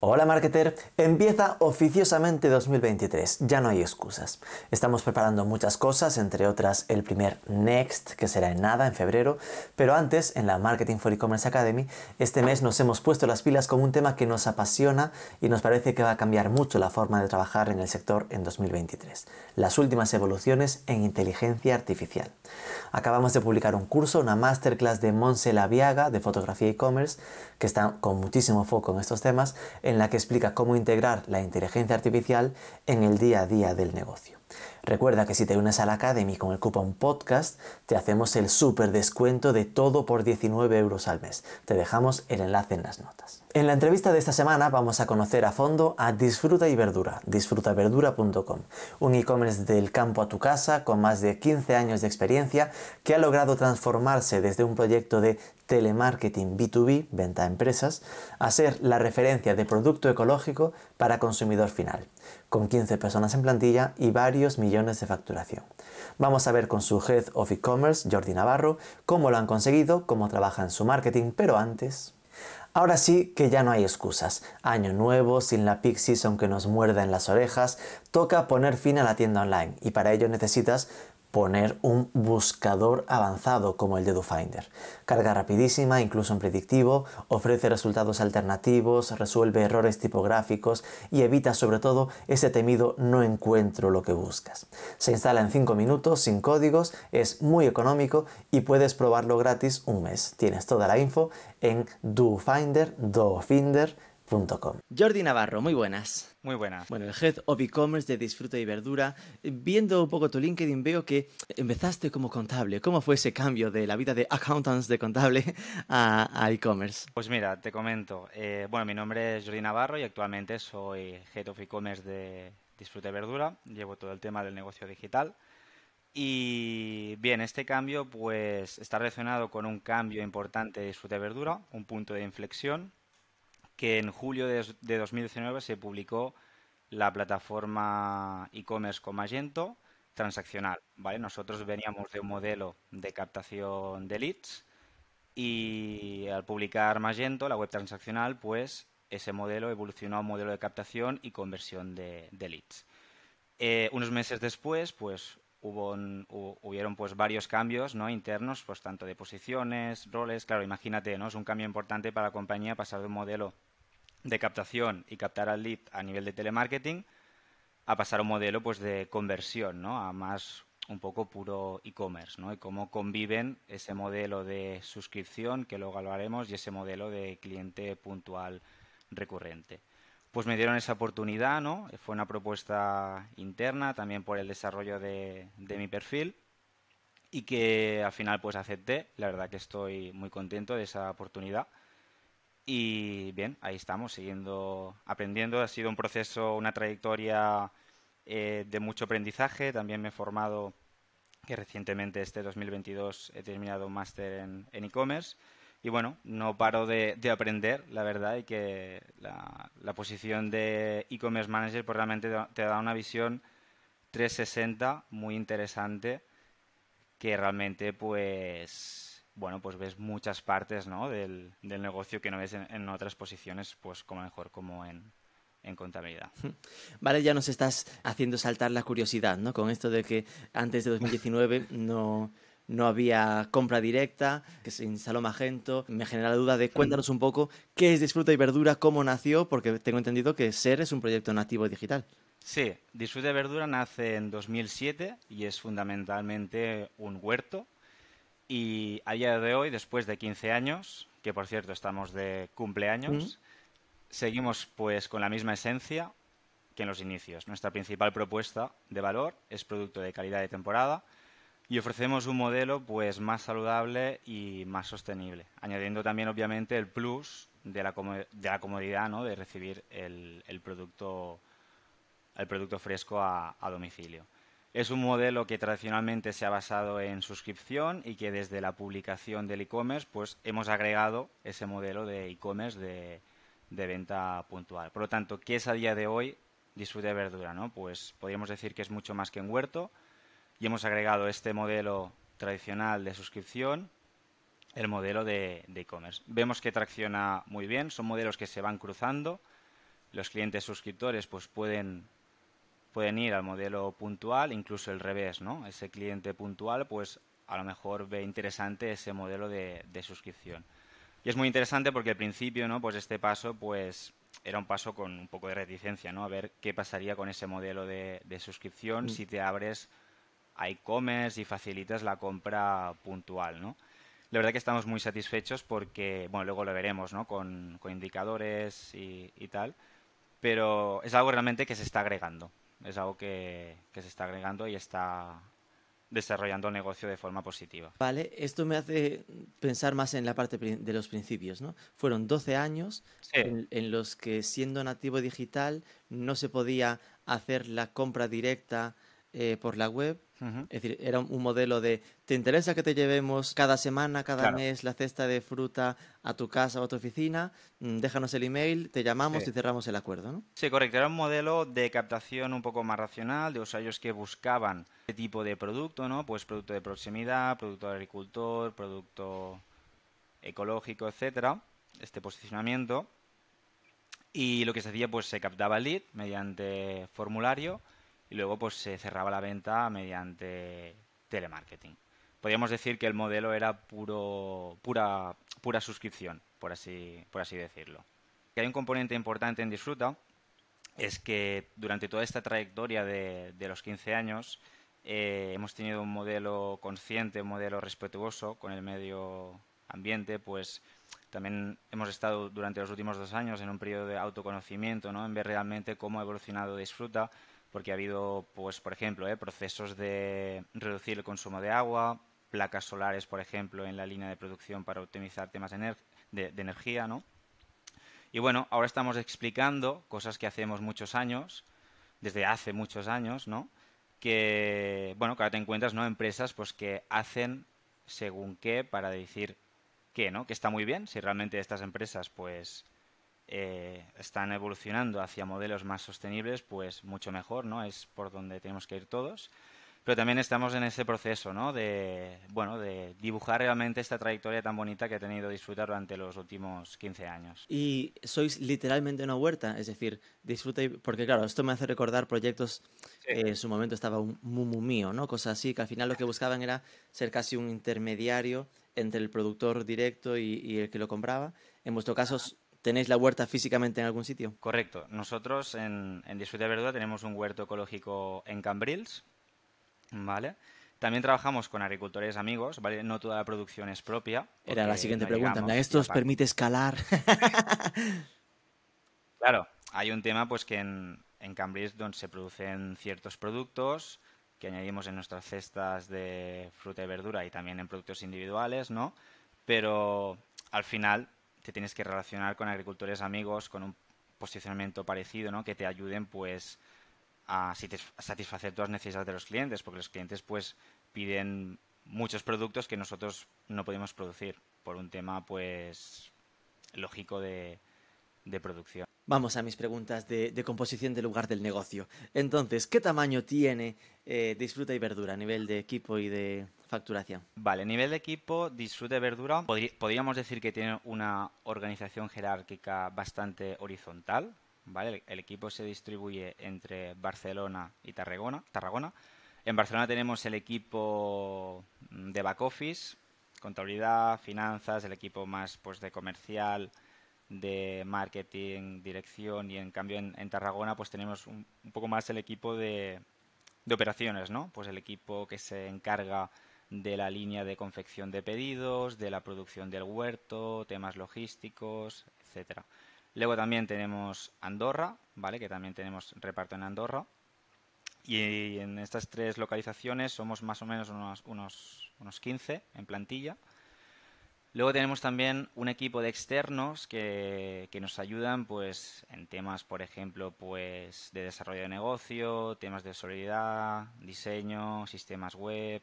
Hola marketer, empieza oficiosamente 2023, ya no hay excusas. Estamos preparando muchas cosas, entre otras el primer Next, que será en nada, en febrero, pero antes, en la Marketing for E-Commerce Academy, este mes nos hemos puesto las pilas con un tema que nos apasiona y nos parece que va a cambiar mucho la forma de trabajar en el sector en 2023, las últimas evoluciones en inteligencia artificial. Acabamos de publicar un curso, una masterclass de Monse Laviaga de fotografía e-commerce, que está con muchísimo foco en estos temas, en la que explica cómo integrar la inteligencia artificial en el día a día del negocio. Recuerda que si te unes a la Academy con el cupón podcast, te hacemos el súper descuento de todo por 19 euros al mes. Te dejamos el enlace en las notas. En la entrevista de esta semana vamos a conocer a fondo a Disfruta y Verdura, disfrutaverdura.com, un e-commerce del campo a tu casa con más de 15 años de experiencia que ha logrado transformarse desde un proyecto de telemarketing B2B, venta a empresas, a ser la referencia de producto ecológico para consumidor final, con 15 personas en plantilla y varios millones de facturación. Vamos a ver con su Head of E-Commerce, Jordi Navarro, cómo lo han conseguido, cómo trabaja en su marketing, pero antes... Ahora sí que ya no hay excusas. Año nuevo, sin la pixis aunque nos muerda en las orejas, toca poner fin a la tienda online y para ello necesitas poner un buscador avanzado como el de DoFinder. Carga rapidísima, incluso en predictivo, ofrece resultados alternativos, resuelve errores tipográficos y evita sobre todo ese temido no encuentro lo que buscas. Se instala en 5 minutos, sin códigos, es muy económico y puedes probarlo gratis un mes. Tienes toda la info en DoFinder, Jordi Navarro, muy buenas. Muy buenas. Bueno, el Head of E-Commerce de Disfrute y Verdura. Viendo un poco tu LinkedIn veo que empezaste como contable. ¿Cómo fue ese cambio de la vida de accountants de contable a, e-commerce? Pues mira, te comento. Eh, bueno, mi nombre es Jordi Navarro y actualmente soy Head of E-Commerce de Disfrute y Verdura. Llevo todo el tema del negocio digital. Y bien, este cambio pues está relacionado con un cambio importante de Disfrute y Verdura, un punto de inflexión que en julio de, 2019 se publicó la plataforma e-commerce con Magento transaccional. ¿vale? Nosotros veníamos de un modelo de captación de leads y al publicar Magento, la web transaccional, pues ese modelo evolucionó a un modelo de captación y conversión de, leads. Eh, unos meses después, pues hubo hubieron pues varios cambios ¿no? internos, pues tanto de posiciones, roles. Claro, imagínate, ¿no? Es un cambio importante para la compañía pasar de un modelo de captación y captar al lead a nivel de telemarketing a pasar a un modelo pues, de conversión, ¿no? a más un poco puro e-commerce, ¿no? y cómo conviven ese modelo de suscripción, que luego lo haremos, y ese modelo de cliente puntual recurrente. Pues me dieron esa oportunidad, ¿no? fue una propuesta interna también por el desarrollo de, de mi perfil y que al final pues acepté. La verdad que estoy muy contento de esa oportunidad y bien, ahí estamos, siguiendo aprendiendo. Ha sido un proceso, una trayectoria eh, de mucho aprendizaje. También me he formado, que recientemente este 2022 he terminado un máster en e-commerce. y bueno, no paro de, aprender, la verdad, y que la, la posición de e-commerce manager pues realmente te da una visión 360 muy interesante que realmente pues bueno, pues ves muchas partes ¿no? del, negocio que no ves en, otras posiciones, pues como mejor como en, en contabilidad. Vale, ya nos estás haciendo saltar la curiosidad, ¿no? Con esto de que antes de 2019 no, no había compra directa, que se instaló Magento. Me genera la duda de cuéntanos un poco qué es Disfruta y Verdura, cómo nació, porque tengo entendido que SER es un proyecto nativo digital. Sí, Disfruta y Verdura nace en 2007 y es fundamentalmente un huerto y a día de hoy, después de 15 años, que por cierto estamos de cumpleaños, mm. seguimos pues con la misma esencia que en los inicios. Nuestra principal propuesta de valor es producto de calidad de temporada y ofrecemos un modelo pues más saludable y más sostenible, añadiendo también obviamente el plus de la, comodidad de recibir el, producto, el producto fresco a domicilio. Es un modelo que tradicionalmente se ha basado en suscripción y que desde la publicación del e-commerce pues, hemos agregado ese modelo de e-commerce de, venta puntual. Por lo tanto, ¿qué es a día de hoy Disfrute de Verdura? ¿no? Pues podríamos decir que es mucho más que un huerto y hemos agregado este modelo tradicional de suscripción, el modelo de e-commerce. Vemos que tracciona muy bien, son modelos que se van cruzando. Los clientes suscriptores pues, pueden pueden ir al modelo puntual, incluso el revés, ¿no? Ese cliente puntual, pues a lo mejor ve interesante ese modelo de, suscripción. Y es muy interesante porque al principio, ¿no? Pues este paso, pues era un paso con un poco de reticencia, ¿no? A ver qué pasaría con ese modelo de, suscripción mm. si te abres a e-commerce y facilitas la compra puntual, ¿no? La verdad que estamos muy satisfechos porque, bueno, luego lo veremos, ¿no? Con, indicadores y tal, pero es algo realmente que se está agregando es algo que, se está agregando y está desarrollando el negocio de forma positiva. Vale, esto me hace pensar más en la parte de los principios, ¿no? Fueron 12 años en, los que siendo nativo digital no se podía hacer la compra directa eh, por la web, es decir, era un modelo de, ¿te interesa que te llevemos cada semana, cada mes la cesta de fruta a tu casa o a tu oficina? Mm, déjanos el email, te llamamos y cerramos el acuerdo, ¿no? Sí, correcto. Era un modelo de captación un poco más racional, de usuarios que buscaban este tipo de producto, ¿no? Pues producto de proximidad, producto de agricultor, producto ecológico, etcétera, este posicionamiento. Y lo que se hacía, pues se captaba el lead mediante formulario y luego pues se cerraba la venta mediante telemarketing. Podríamos decir que el modelo era puro, pura, pura suscripción, por así, por así decirlo. Que hay un componente importante en Disfruta, es que durante toda esta trayectoria de, los 15 años eh, hemos tenido un modelo consciente, un modelo respetuoso con el medio ambiente, pues también hemos estado durante los últimos dos años en un periodo de autoconocimiento, ¿no? en ver realmente cómo ha evolucionado Disfruta, porque ha habido, pues, por ejemplo, ¿eh? procesos de reducir el consumo de agua, placas solares, por ejemplo, en la línea de producción para optimizar temas de, energía, ¿no? Y bueno, ahora estamos explicando cosas que hacemos muchos años, desde hace muchos años, ¿no? Que, bueno, que ahora te encuentras, ¿no? Empresas, pues, que hacen según qué para decir qué, ¿no? Que está muy bien, si realmente estas empresas, pues, eh, están evolucionando hacia modelos más sostenibles, pues mucho mejor, ¿no? Es por donde tenemos que ir todos. Pero también estamos en ese proceso, ¿no? De, bueno, de dibujar realmente esta trayectoria tan bonita que he tenido disfrutar durante los últimos 15 años. Y sois literalmente una huerta, es decir, disfrutáis, porque claro, esto me hace recordar proyectos, eh, en su momento estaba un mumumío, mío, ¿no? Cosas así, que al final lo que buscaban era ser casi un intermediario entre el productor directo y, y el que lo compraba. En vuestro caso, ¿Tenéis la huerta físicamente en algún sitio? Correcto. Nosotros en, en de Verdura tenemos un huerto ecológico en Cambrils, ¿vale? También trabajamos con agricultores amigos, ¿vale? No toda la producción es propia. Era la siguiente pregunta. ¿Esto os permite escalar? claro, hay un tema pues que en, en Cambrils donde se producen ciertos productos que añadimos en nuestras cestas de fruta y verdura y también en productos individuales, ¿no? Pero al final te tienes que relacionar con agricultores amigos, con un posicionamiento parecido, ¿no? Que te ayuden, pues, a satisfacer todas las necesidades de los clientes, porque los clientes, pues, piden muchos productos que nosotros no podemos producir por un tema, pues, lógico de, Vamos a mis preguntas de, composición del lugar del negocio. Entonces, ¿qué tamaño tiene eh, Disfruta y Verdura a nivel de equipo y de facturación? Vale, a nivel de equipo, Disfruta y Verdura, podríamos decir que tiene una organización jerárquica bastante horizontal. ¿vale? El, equipo se distribuye entre Barcelona y Tarragona. Tarragona. En Barcelona tenemos el equipo de back office, contabilidad, finanzas, el equipo más pues, de comercial, de marketing, dirección y en cambio en, Tarragona pues tenemos un, poco más el equipo de, de, operaciones, ¿no? Pues el equipo que se encarga de la línea de confección de pedidos, de la producción del huerto, temas logísticos, etcétera. Luego también tenemos Andorra, ¿vale? Que también tenemos reparto en Andorra. Y en estas tres localizaciones somos más o menos unos, unos, unos 15 en plantilla. Luego tenemos también un equipo de externos que, nos ayudan pues, en temas, por ejemplo, pues, de desarrollo de negocio, temas de solidaridad, diseño, sistemas web,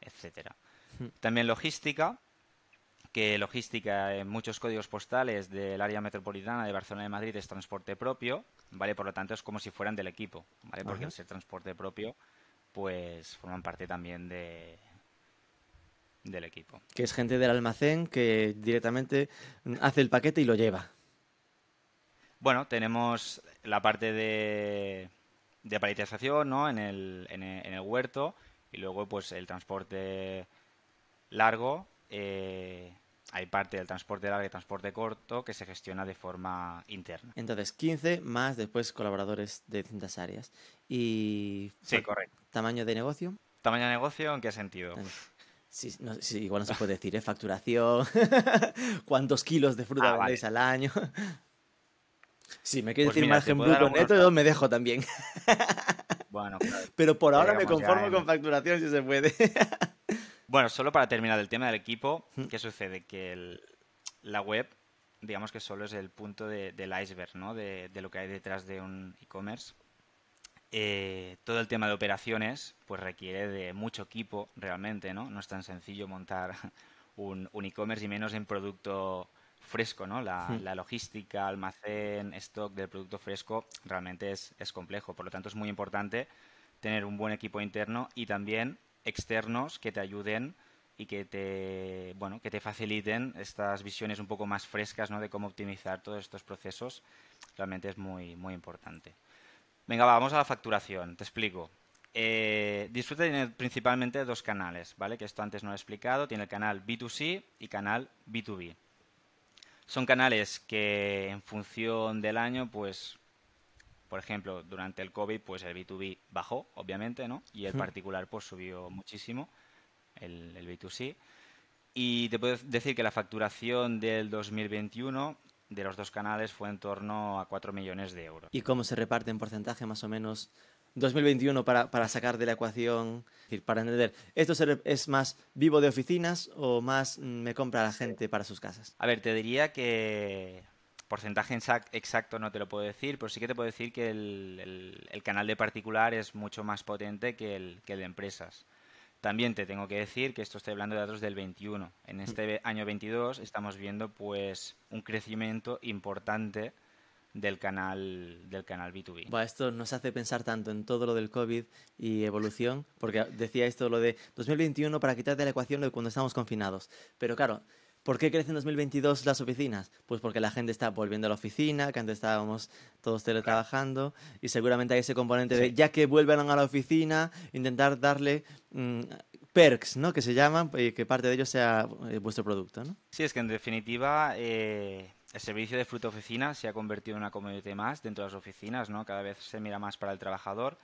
etcétera. Hmm. También logística, que logística en muchos códigos postales del área metropolitana de Barcelona y Madrid es transporte propio, ¿vale? Por lo tanto, es como si fueran del equipo, ¿vale? Porque al ser transporte propio, pues forman parte también de, del equipo. Que es gente del almacén que directamente hace el paquete y lo lleva. Bueno, tenemos la parte de, de ¿no? en, el, e, en, el, huerto y luego pues el transporte largo. Eh, hay parte del transporte largo y transporte corto que se gestiona de forma interna. Entonces, 15 más después colaboradores de distintas áreas. Y... Sí, pues, correcto. ¿Tamaño de negocio? ¿Tamaño de negocio en qué sentido? Sí, igual no se puede decir, ¿eh? Facturación, cuántos kilos de fruta ah, al año. Sí, me quiere pues decir margen bruto neto, yo me dejo también. Bueno, pero por ahora me conformo con facturación si se puede. Bueno, solo para terminar el tema del equipo, mm. ¿qué sucede? Que la web, digamos que solo es el punto del iceberg, ¿no? de, lo que hay detrás de un e-commerce. Eh, todo el tema de operaciones pues requiere de mucho equipo realmente, ¿no? es tan sencillo montar un, e-commerce y menos en producto fresco, hmm. La, logística, almacén, stock del producto fresco realmente es, complejo. Por lo tanto, es muy importante tener un buen equipo interno y también externos que te ayuden y que te bueno que te faciliten estas visiones un poco más frescas de cómo optimizar todos estos procesos realmente es muy muy importante Venga, vamos a la facturación, te explico. Eh, Disfrute tiene principalmente dos canales, ¿vale? Que esto antes no lo he explicado. Tiene el canal B2C y canal B2B. Son canales que en función del año, pues, por ejemplo, durante el COVID, pues el B2B bajó, obviamente, ¿no? Y el particular, pues, subió muchísimo, el, el B2C. Y te puedo decir que la facturación del 2021 de los dos canales fue en torno a 4 millones de euros. ¿Y cómo se reparte en porcentaje más o menos 2021 para, para sacar de la ecuación, para entender, ¿esto es más vivo de oficinas o más mm, me compra la gente para sus casas? A ver, te diría que porcentaje exacto no te lo puedo decir, pero sí que te puedo decir que el, canal de particular es mucho más potente que el, que el de empresas. También te tengo que decir que esto estoy hablando de datos del 21. En mm. este año 22 estamos viendo pues un crecimiento importante del canal del canal B2B. esto nos hace pensar tanto en todo lo del COVID y evolución, porque decía esto lo de 2021 para quitar de la ecuación de cuando estamos confinados. Pero claro, ¿Por qué crecen en 2022 las oficinas? Pues porque la gente está volviendo a la oficina, que antes estábamos todos teletrabajando, y seguramente hay ese componente de, ya que vuelven a la oficina, intentar darle mm, perks, ¿no? Que se llaman, y que parte de ellos sea eh, vuestro producto, ¿no? Sí, es que en definitiva... Eh, el servicio de fruta oficina se ha convertido en una comodidad más dentro de las oficinas, ¿no? Cada vez se mira más para el trabajador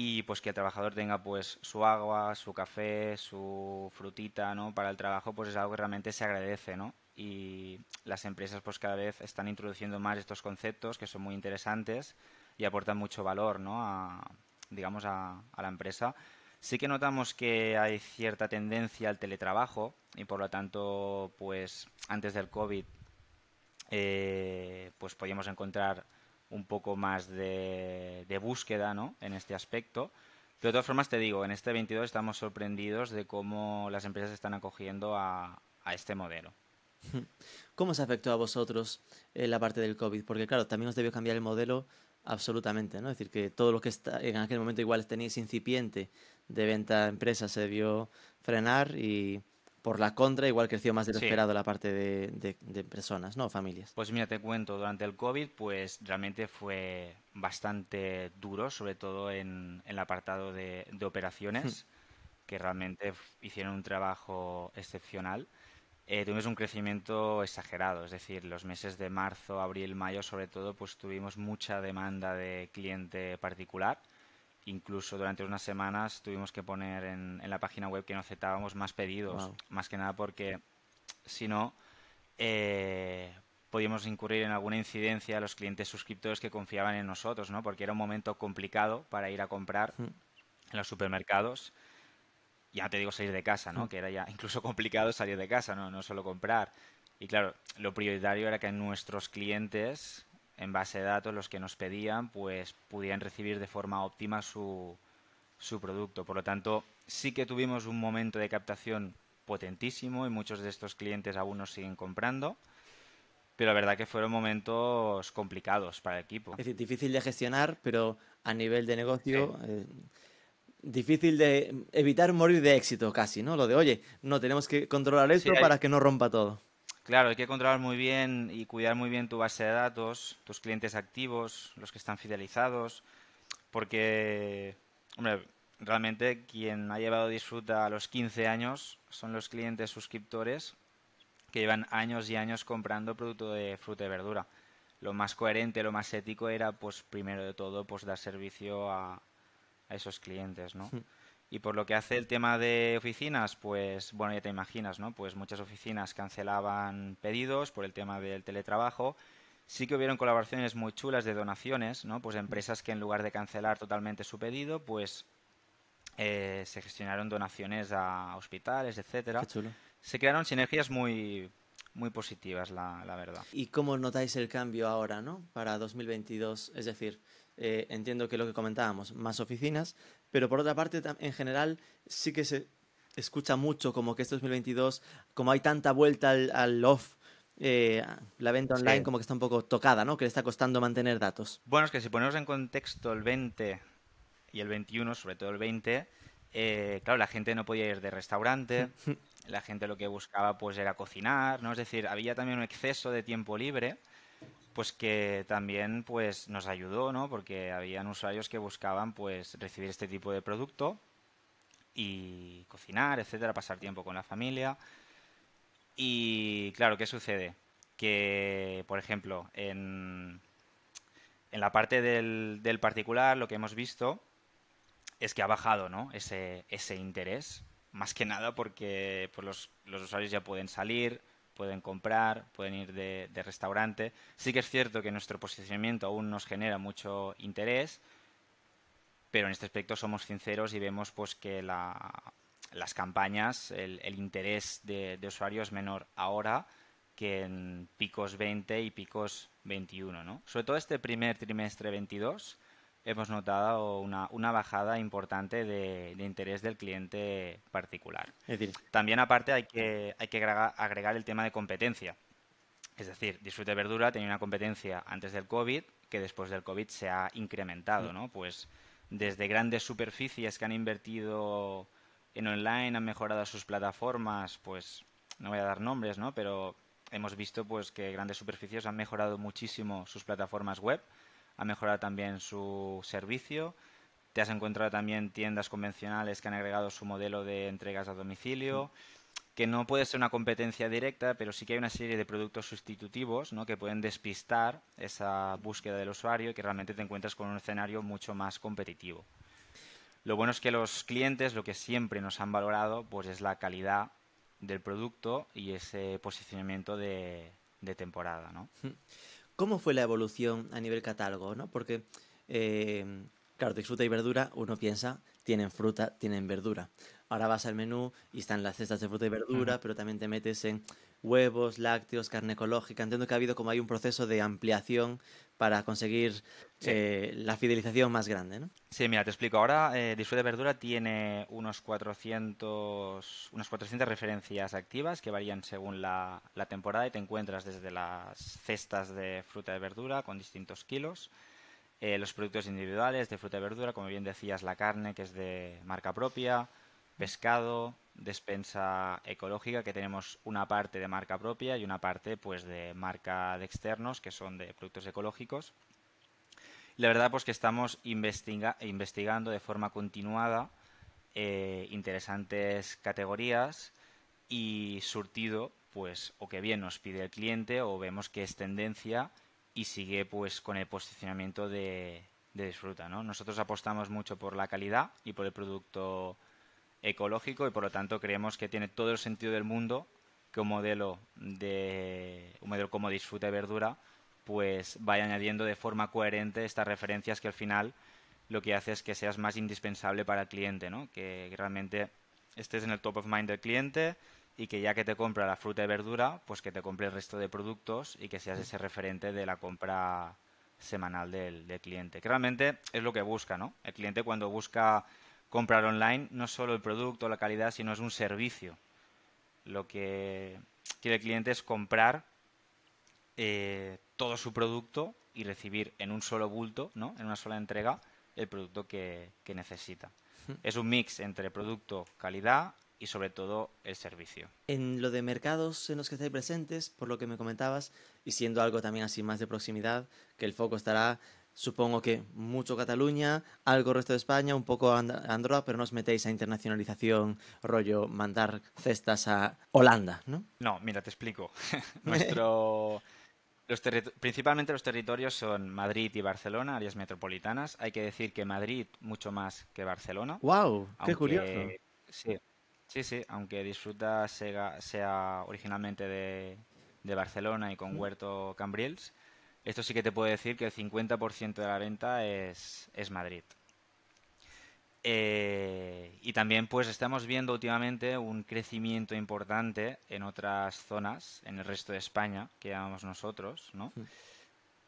y pues que el trabajador tenga pues su agua, su café, su frutita, ¿no? Para el trabajo pues es algo que realmente se agradece, ¿no? Y las empresas pues cada vez están introduciendo más estos conceptos que son muy interesantes y aportan mucho valor, ¿no? A, digamos a, la empresa. Sí que notamos que hay cierta tendencia al teletrabajo y por lo tanto pues antes del COVID eh, pues podíamos encontrar un poco más de, búsqueda ¿no? en este aspecto. de todas formas te digo, en este 22 estamos sorprendidos de cómo las empresas están acogiendo a, este modelo. ¿Cómo se afectó a vosotros eh, la parte del COVID? Porque claro, también os debió cambiar el modelo absolutamente, ¿no? Es decir, que todo lo que está, en aquel momento igual tenéis incipiente de venta a empresas se debió frenar y por la contra, igual creció más de lo esperado la parte de, de, personas, ¿no? Familias. Pues mira, te cuento, durante el COVID, pues realmente fue bastante duro, sobre todo en, el apartado de, de operaciones, hmm. que realmente hicieron un trabajo excepcional. Eh, tuvimos un crecimiento exagerado, es decir, los meses de marzo, abril, mayo, sobre todo, pues tuvimos mucha demanda de cliente particular incluso durante unas semanas tuvimos que poner en, la página web que no aceptábamos más pedidos, más que nada porque si no, eh, podíamos incurrir en alguna incidencia a los clientes suscriptores que confiaban en nosotros, ¿no? porque era un momento complicado para ir a comprar hmm. en los supermercados. Ya te digo salir de casa, ¿no? Hmm. Que era ya incluso complicado salir de casa, ¿no? No solo comprar. Y claro, lo prioritario era que nuestros clientes en base de datos los que nos pedían, pues pudieran recibir de forma óptima su, su producto. Por lo tanto, sí que tuvimos un momento de captación potentísimo y muchos de estos clientes aún nos siguen comprando. Pero la verdad que fueron momentos complicados para el equipo. Es decir, difícil de gestionar, pero a nivel de negocio, eh, difícil de evitar morir de éxito casi, ¿no? Lo de, oye, no tenemos que controlar esto para que no rompa todo. Claro, hay que controlar muy bien y cuidar muy bien tu base de datos, tus clientes activos, los que están fidelizados, porque, realmente quien ha llevado disfruta a los 15 años son los clientes suscriptores que llevan años y años comprando producto de fruta y verdura. Lo más coherente, lo más ético era, pues, primero de todo, pues, dar servicio a, esos clientes, ¿no? Y por lo que hace el tema de oficinas, pues bueno, ya te imaginas, ¿no? Pues muchas oficinas cancelaban pedidos por el tema del teletrabajo. Sí que hubieron colaboraciones muy chulas de donaciones, ¿no? Pues empresas que en lugar de cancelar totalmente su pedido, pues eh, se gestionaron donaciones a hospitales, etcétera. Qué chulo. Se crearon sinergias muy, muy positivas, la, la verdad. ¿Y cómo notáis el cambio ahora, ¿no? Para 2022, es decir, eh, entiendo que lo que comentábamos, más oficinas, pero por otra parte, en general, sí que se escucha mucho como que este 2022, como hay tanta vuelta al, off, eh, la venta online como que está un poco tocada, ¿no? Que le está costando mantener datos. Bueno, es que si ponemos en contexto el 20 y el 21, sobre todo el 20, eh, claro, la gente no podía ir de restaurante, la gente lo que buscaba pues era cocinar, ¿no? Es decir, había también un exceso de tiempo libre pues que también pues nos ayudó, ¿no? Porque habían usuarios que buscaban pues recibir este tipo de producto y cocinar, etcétera, pasar tiempo con la familia. Y claro, ¿qué sucede? Que, por ejemplo, en, en la parte del, particular lo que hemos visto es que ha bajado ese, ese interés, más que nada porque pues, los, los usuarios ya pueden salir, pueden comprar, pueden ir de, restaurante. Sí que es cierto que nuestro posicionamiento aún nos genera mucho interés, pero en este aspecto somos sinceros y vemos pues que la, las campañas, el, interés de, de, usuario es menor ahora que en picos 20 y picos 21, Sobre todo este primer trimestre 22, hemos notado una, bajada importante de, interés del cliente particular. También aparte hay que, agregar, el tema de competencia. Es decir, Disfrute Verdura tenía una competencia antes del COVID que después del COVID se ha incrementado, ¿no? Pues desde grandes superficies que han invertido en online, han mejorado sus plataformas, pues no voy a dar nombres, ¿no? Pero hemos visto pues que grandes superficies han mejorado muchísimo sus plataformas web ha mejorado también su servicio. Te has encontrado también tiendas convencionales que han agregado su modelo de entregas a domicilio, que no puede ser una competencia directa, pero sí que hay una serie de productos sustitutivos ¿no? que pueden despistar esa búsqueda del usuario y que realmente te encuentras con un escenario mucho más competitivo. Lo bueno es que los clientes lo que siempre nos han valorado pues es la calidad del producto y ese posicionamiento de, de temporada. ¿no? ¿Cómo fue la evolución a nivel catálogo? ¿no? Porque, eh, claro, de fruta y verdura uno piensa, tienen fruta, tienen verdura. Ahora vas al menú y están las cestas de fruta y verdura, pero también te metes en huevos, lácteos, carne ecológica. Entiendo que ha habido como hay un proceso de ampliación para conseguir eh, la fidelización más grande, ¿no? Sí, mira, te explico. Ahora eh, Disfrute de Verdura tiene unos 400, unas 400 referencias activas que varían según la, temporada y te encuentras desde las cestas de fruta y verdura con distintos kilos, eh, los productos individuales de fruta y verdura, como bien decías, la carne que es de marca propia, pescado, despensa ecológica que tenemos una parte de marca propia y una parte pues de marca de externos que son de productos ecológicos la verdad pues que estamos investigando de forma continuada eh, interesantes categorías y surtido pues o que bien nos pide el cliente o vemos que es tendencia y sigue pues con el posicionamiento de, de disfruta ¿no? nosotros apostamos mucho por la calidad y por el producto ecológico y por lo tanto creemos que tiene todo el sentido del mundo que un modelo de un como disfrute de verdura pues vaya añadiendo de forma coherente estas referencias que al final lo que hace es que seas más indispensable para el cliente, ¿no? Que realmente estés en el top of mind del cliente y que ya que te compra la fruta y verdura, pues que te compre el resto de productos y que seas ese referente de la compra semanal del, cliente. Que realmente es lo que busca, El cliente cuando busca comprar online no solo el producto, la calidad, sino es un servicio. Lo que quiere el cliente es comprar eh, todo su producto y recibir en un solo bulto, ¿no? en una sola entrega, el producto que, necesita. Es un mix entre producto, calidad y sobre todo el servicio. En lo de mercados en los que estáis presentes, por lo que me comentabas, y siendo algo también así más de proximidad, que el foco estará supongo que mucho Cataluña, algo resto de España, un poco androa, pero no os metéis a internacionalización, rollo, mandar cestas a Holanda, ¿no? No, mira, te explico. Nuestro... Los principalmente los territorios son Madrid y Barcelona, áreas metropolitanas. Hay que decir que Madrid mucho más que Barcelona. ¡Wow! ¡Qué curioso! Sí, sí, Aunque disfruta sea, originalmente de, de, Barcelona y con mm. Huerto Cambrils, esto sí que te puedo decir que el 50% de la venta es, es Madrid. Eh, y también pues estamos viendo últimamente un crecimiento importante en otras zonas, en el resto de España, que llamamos nosotros, ¿no?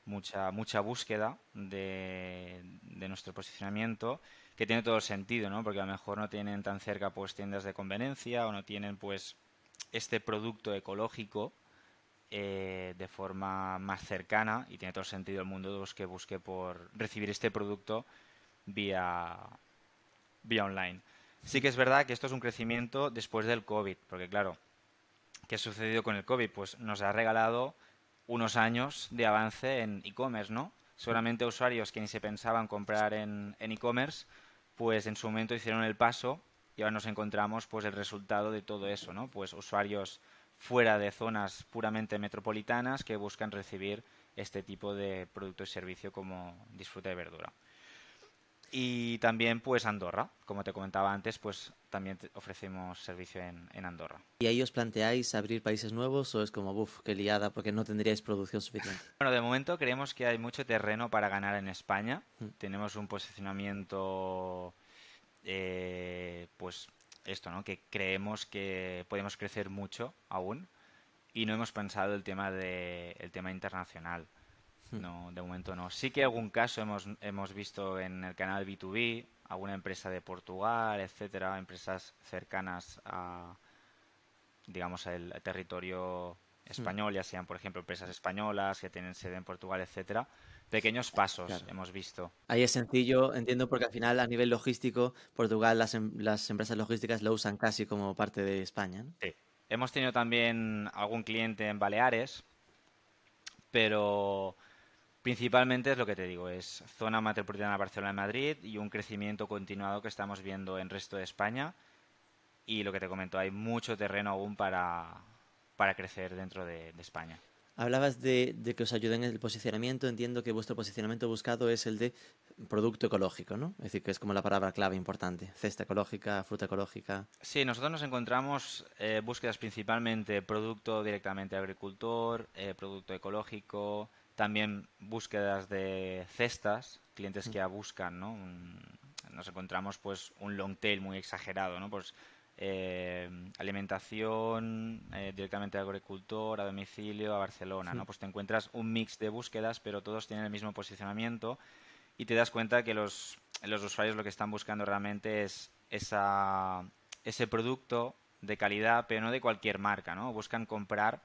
Mucha, mucha búsqueda de, nuestro posicionamiento, que tiene todo el sentido, ¿no? Porque a lo mejor no tienen tan cerca pues tiendas de conveniencia o no tienen pues este producto ecológico eh, de forma más cercana y tiene todo sentido el mundo los pues, que busque por recibir este producto vía, vía online. Sí que es verdad que esto es un crecimiento después del COVID, porque claro, ¿qué ha sucedido con el COVID? Pues nos ha regalado unos años de avance en e-commerce, ¿no? solamente usuarios que ni se pensaban comprar en e-commerce, pues en su momento hicieron el paso y ahora nos encontramos pues el resultado de todo eso, ¿no? Pues usuarios fuera de zonas puramente metropolitanas que buscan recibir este tipo de producto y servicio como disfrute de verdura. Y también pues Andorra, como te comentaba antes, pues también ofrecemos servicio en, Andorra. ¿Y ahí os planteáis abrir países nuevos o es como, buf, qué liada, porque no tendríais producción suficiente? Bueno, de momento creemos que hay mucho terreno para ganar en España. Mm. Tenemos un posicionamiento eh, pues esto, ¿no? Que creemos que podemos crecer mucho aún y no hemos pensado el tema de el tema internacional. Hmm. No, de momento no. Sí que algún caso hemos, hemos visto en el canal B2B, alguna empresa de Portugal, etcétera, empresas cercanas a digamos al territorio hmm. español, ya sean por ejemplo empresas españolas que tienen sede en Portugal, etcétera, pequeños pasos hemos visto. Ahí es sencillo, entiendo, porque al final a nivel logístico, Portugal, las, em-, las empresas logísticas lo usan casi como parte de España. Sí. Hemos tenido también algún cliente en Baleares, pero principalmente es lo que te digo, es zona metropolitana Barcelona-Madrid y un crecimiento continuado que estamos viendo en el resto de España. Y lo que te comento, hay mucho terreno aún para, crecer dentro de España. Hablabas de, que os ayuden en el posicionamiento. Entiendo que vuestro posicionamiento buscado es el de producto ecológico, ¿no? Es decir, que es como la palabra clave importante. Cesta ecológica, fruta ecológica. Sí, nosotros nos encontramos eh, búsquedas principalmente producto directamente agricultor, eh, producto ecológico, también búsquedas de cestas, clientes mm. que ya buscan, ¿no? nos encontramos pues un long tail muy exagerado, ¿no? Pues Em, alimentación eh, directamente al agricultor, a domicilio, a Barcelona, ¿no? Pues te encuentras un mix de búsquedas, pero todos tienen el mismo posicionamiento y te das cuenta que los, usuarios lo que están buscando realmente es esa, ese producto de calidad, pero no de cualquier marca, ¿no? Buscan comprar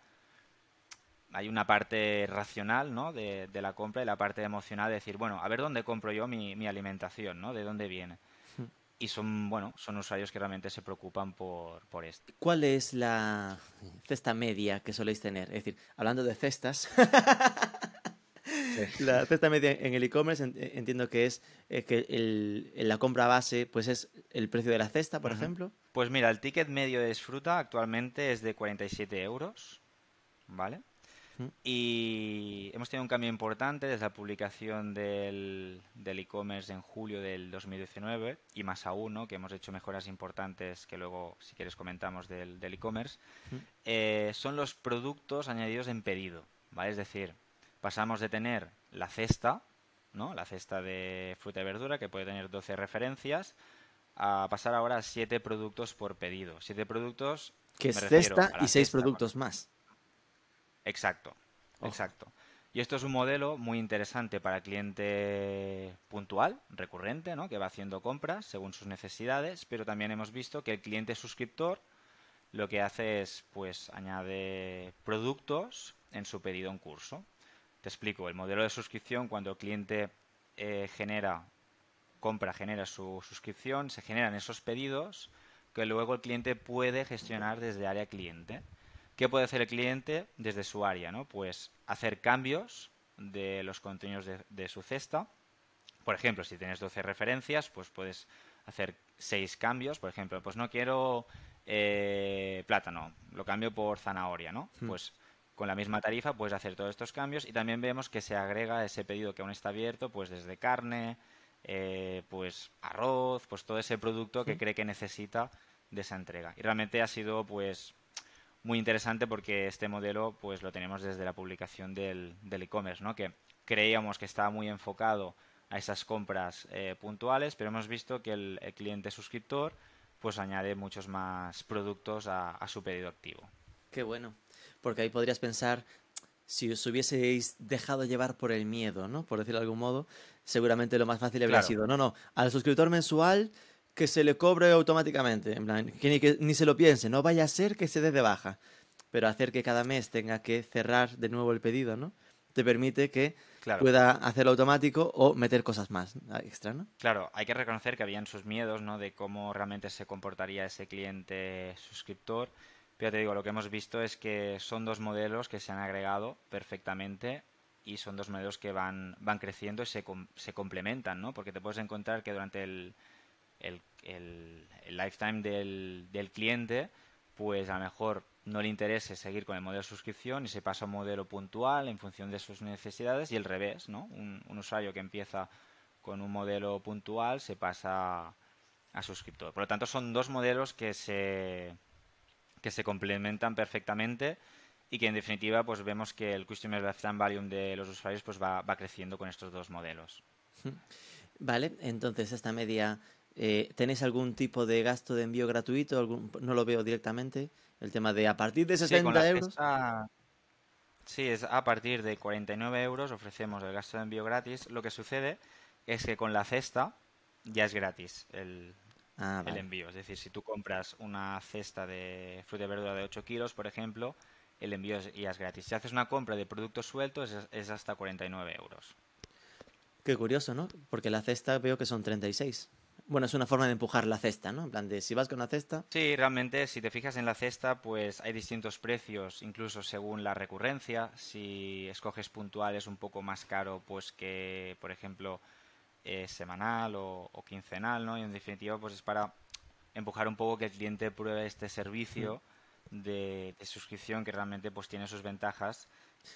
hay una parte racional ¿no? de, la compra y la parte emocional de decir, bueno, a ver dónde compro yo mi, mi alimentación, ¿no? de dónde viene y son, bueno, son usuarios que realmente se preocupan por, esto. ¿Cuál es la cesta media que soléis tener? Es decir, hablando de cestas, la cesta media en el e-commerce eh, entiendo que es eh, que el, la compra base pues es el precio de la cesta, por ejemplo. Pues mira, el ticket medio de Disfruta actualmente es de 47 euros, ¿vale? Y hemos tenido un cambio importante desde la publicación del e-commerce en julio del 2019 y más aún, uno que hemos hecho mejoras importantes que luego, si quieres, comentamos del e-commerce. Del e eh, son los productos añadidos en pedido. ¿vale? Es decir, pasamos de tener la cesta, ¿no? la cesta de fruta y verdura, que puede tener 12 referencias, a pasar ahora a 7 productos por pedido. 7 productos. Que es cesta y 6 productos más. Exacto, exacto. Y esto es un modelo muy interesante para el cliente puntual, recurrente, ¿no? que va haciendo compras según sus necesidades, pero también hemos visto que el cliente suscriptor lo que hace es pues añade productos en su pedido en curso. Te explico, el modelo de suscripción cuando el cliente eh, genera compra, genera su suscripción, se generan esos pedidos que luego el cliente puede gestionar desde área cliente. ¿Qué puede hacer el cliente desde su área? ¿no? Pues hacer cambios de los contenidos de, su cesta. Por ejemplo, si tienes 12 referencias, pues puedes hacer 6 cambios. Por ejemplo, pues no quiero eh, plátano, lo cambio por zanahoria, ¿no? Hmm. Pues con la misma tarifa puedes hacer todos estos cambios y también vemos que se agrega ese pedido que aún está abierto, pues desde carne, eh, pues arroz, pues todo ese producto que cree que necesita de esa entrega. Y realmente ha sido pues muy interesante porque este modelo pues lo tenemos desde la publicación del e-commerce, e commerce no que creíamos que estaba muy enfocado a esas compras eh, puntuales, pero hemos visto que el, cliente suscriptor pues añade muchos más productos a, su pedido activo. Qué bueno, porque ahí podrías pensar, si os hubieseis dejado llevar por el miedo, ¿no? Por decirlo de algún modo, seguramente lo más fácil habría sido, no, no, al suscriptor mensual que se le cobre automáticamente, que ni, que ni se lo piense, no vaya a ser que se dé de baja, pero hacer que cada mes tenga que cerrar de nuevo el pedido, ¿no? Te permite que pueda hacerlo automático o meter cosas más ah, extra, ¿no? Claro, hay que reconocer que habían sus miedos, ¿no? De cómo realmente se comportaría ese cliente suscriptor. Pero te digo, lo que hemos visto es que son dos modelos que se han agregado perfectamente y son dos modelos que van, van creciendo y se, se complementan, ¿no? Porque te puedes encontrar que durante el, el, el, lifetime del, del, cliente, pues a lo mejor no le interese seguir con el modelo de suscripción y se pasa a un modelo puntual en función de sus necesidades y el revés, ¿no? Un, usuario que empieza con un modelo puntual se pasa a suscriptor. Por lo tanto, son dos modelos que se, que se complementan perfectamente y que en definitiva pues vemos que el Customer Lifetime Value de los usuarios pues va, va creciendo con estos dos modelos. Vale, entonces esta media eh, ¿Tenéis algún tipo de gasto de envío gratuito? no lo veo directamente. El tema de a partir de 60 euros. Sí, es a partir de 49 euros ofrecemos el gasto de envío gratis. Lo que sucede es que con la cesta ya es gratis el, ah, envío. Es decir, si tú compras una cesta de fruta y verdura de 8 kilos, por ejemplo, el envío ya es gratis. Si haces una compra de productos sueltos es, es hasta 49 euros. Qué curioso, ¿no? Porque la cesta veo que son 36. Bueno, es una forma de empujar la cesta, ¿no? En plan de, si vas con la cesta... Sí, realmente, si te fijas en la cesta, pues hay distintos precios, incluso según la recurrencia. Si escoges puntual es un poco más caro, pues que, por ejemplo, eh, semanal o, quincenal, ¿no? Y en definitiva, pues es para empujar un poco que el cliente pruebe este servicio mm. de, de suscripción que realmente pues tiene sus ventajas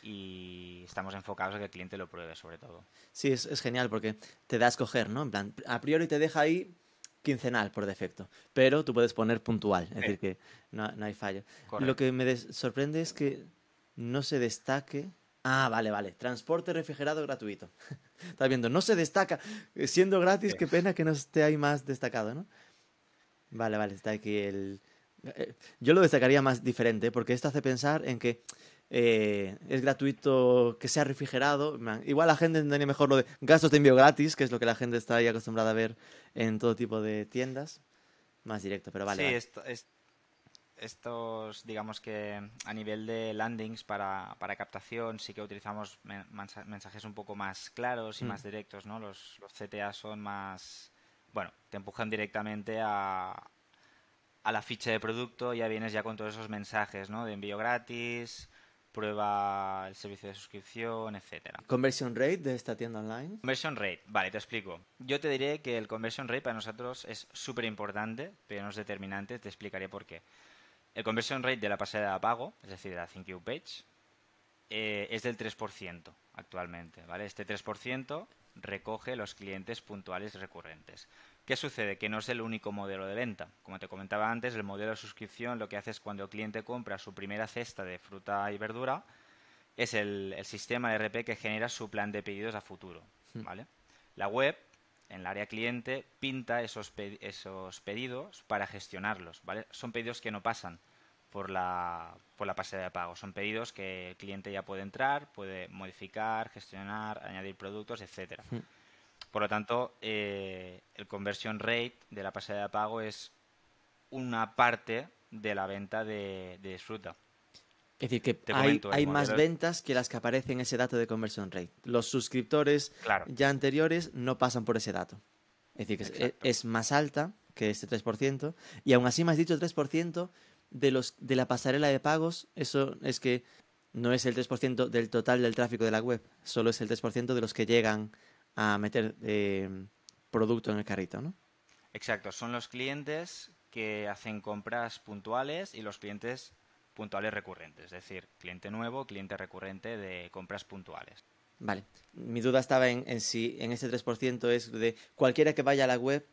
y estamos enfocados a que el cliente lo pruebe sobre todo. Sí, es, es genial porque te da a escoger, ¿no? plan, a priori te deja ahí quincenal por defecto, pero tú puedes poner puntual, es decir, que no, hay fallo. Lo que me sorprende es que no se destaque. Ah, vale, vale. Transporte refrigerado gratuito. Estás viendo, no se destaca. Eh, siendo gratis, qué pena que no esté ahí más destacado, ¿no? Vale, vale, está aquí el... Eh, yo lo destacaría más diferente, porque esto hace pensar en que eh, es gratuito que sea refrigerado. igual la gente entiende mejor lo de gastos de envío gratis, que es lo que la gente está acostumbrada a ver en todo tipo de tiendas. Más directo, pero vale. Sí, Esto, estos, digamos que a nivel de landings para, captación, sí que utilizamos mensajes un poco más claros y mm. más directos, ¿no? Los, los CTA son más. Bueno, te empujan directamente a, a la ficha de producto, ya vienes ya con todos esos mensajes, ¿no? De envío gratis, prueba el servicio de suscripción, etcétera. ¿Conversion rate de esta tienda online? Conversion rate, vale, te explico. Yo te diré que el conversion rate para nosotros es súper importante, pero no es determinante, te explicaré por qué. El conversion rate de la pasada de pago, es decir, de la Thank You Page, eh, es del 3% actualmente, ¿vale? Este 3% recoge los clientes puntuales recurrentes. ¿Qué sucede? Que no es el único modelo de venta. Como te comentaba antes, el modelo de suscripción lo que hace es cuando el cliente compra su primera cesta de fruta y verdura, es el, sistema de RP que genera su plan de pedidos a futuro. Hmm. ¿vale? La web, en el área cliente, pinta esos, esos pedidos para gestionarlos. ¿vale? Son pedidos que no pasan por la, por la pasada de pago. Son pedidos que el cliente ya puede entrar, puede modificar, gestionar, añadir productos, etcétera. Hmm. Por lo tanto, eh, el conversion rate de la pasarela de pago es una parte de la venta de, disfruta. fruta. Es decir, que hay, más ventas que las que aparecen en ese dato de conversion rate. Los suscriptores ya anteriores no pasan por ese dato. Es decir, que es, más alta que este 3%. Y aún así me has dicho 3% de, los, de la pasarela de pagos. Eso es que no es el 3% del total del tráfico de la web. Solo es el 3% de los que llegan a meter em, producto en el carrito, ¿no? Exacto, son los clientes que hacen compras puntuales y los clientes puntuales recurrentes, es decir, cliente nuevo, cliente recurrente de compras puntuales. Vale, mi duda estaba en, en si en este 3% es de cualquiera que vaya a la web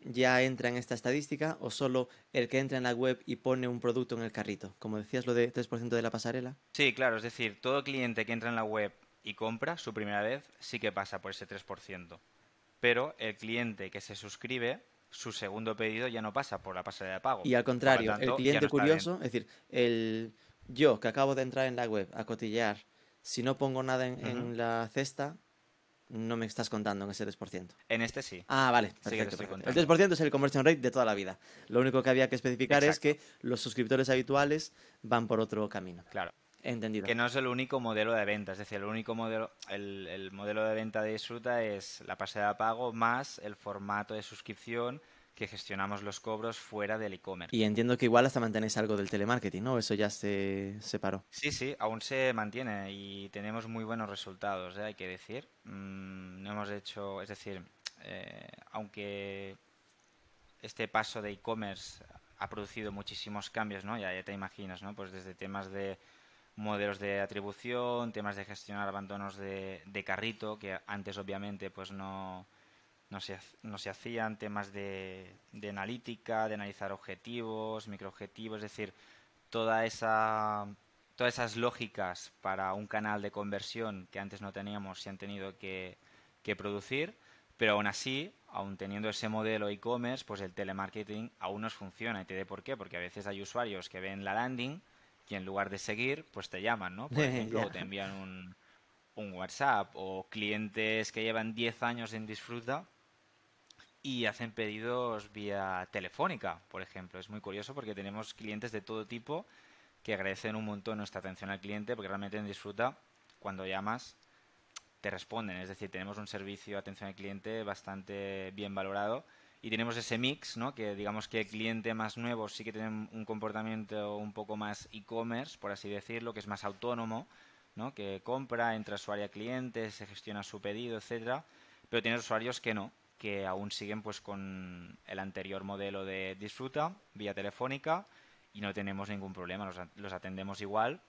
ya entra en esta estadística o solo el que entra en la web y pone un producto en el carrito, como decías lo de 3% de la pasarela. Sí, claro, es decir, todo cliente que entra en la web y compra su primera vez sí que pasa por ese 3%. Pero el cliente que se suscribe, su segundo pedido ya no pasa por la pasada de pago. Y al contrario, el cliente curioso, es decir, el yo que acabo de entrar en la web a cotillar, si no pongo nada en, la cesta, no me estás contando en ese 3%. En este sí. Ah, vale. El 3% es el conversion rate de toda la vida. Lo único que había que especificar es que los suscriptores habituales van por otro camino. Claro. Entendido. Que no es el único modelo de venta, es decir, el único modelo, el, modelo de venta de Disfruta es la pasada de pago más el formato de suscripción que gestionamos los cobros fuera del e-commerce. Y entiendo que igual hasta mantenéis algo del telemarketing, ¿no? Eso ya se separó. Sí, sí, aún se mantiene y tenemos muy buenos resultados, ¿eh? hay que decir. Mm, no hemos hecho, es decir, eh, aunque este paso de e-commerce ha producido muchísimos cambios, ¿no? Ya, ya te imaginas, ¿no? Pues desde temas de modelos de atribución, temas de gestionar abandonos de, carrito, que antes obviamente pues no, no, se, no se hacían, temas de, analítica, de analizar objetivos, microobjetivos, es decir, toda todas esas lógicas para un canal de conversión que antes no teníamos se han tenido que, producir, pero aún así, aún teniendo ese modelo e-commerce, pues el telemarketing aún nos funciona. ¿Y te de por qué? Porque a veces hay usuarios que ven la landing, y en lugar de seguir, pues te llaman, ¿no? Por ejemplo, te envían un, un, WhatsApp o clientes que llevan 10 años en Disfruta y hacen pedidos vía telefónica, por ejemplo. Es muy curioso porque tenemos clientes de todo tipo que agradecen un montón nuestra atención al cliente porque realmente en Disfruta, cuando llamas, te responden. Es decir, tenemos un servicio de atención al cliente bastante bien valorado y tenemos ese mix, ¿no? que digamos que el cliente más nuevo sí que tiene un comportamiento un poco más e-commerce, por así decirlo, que es más autónomo, ¿no? que compra, entra a su área cliente, se gestiona su pedido, etcétera, pero tiene usuarios que no, que aún siguen pues con el anterior modelo de disfruta vía telefónica y no tenemos ningún problema, los atendemos igual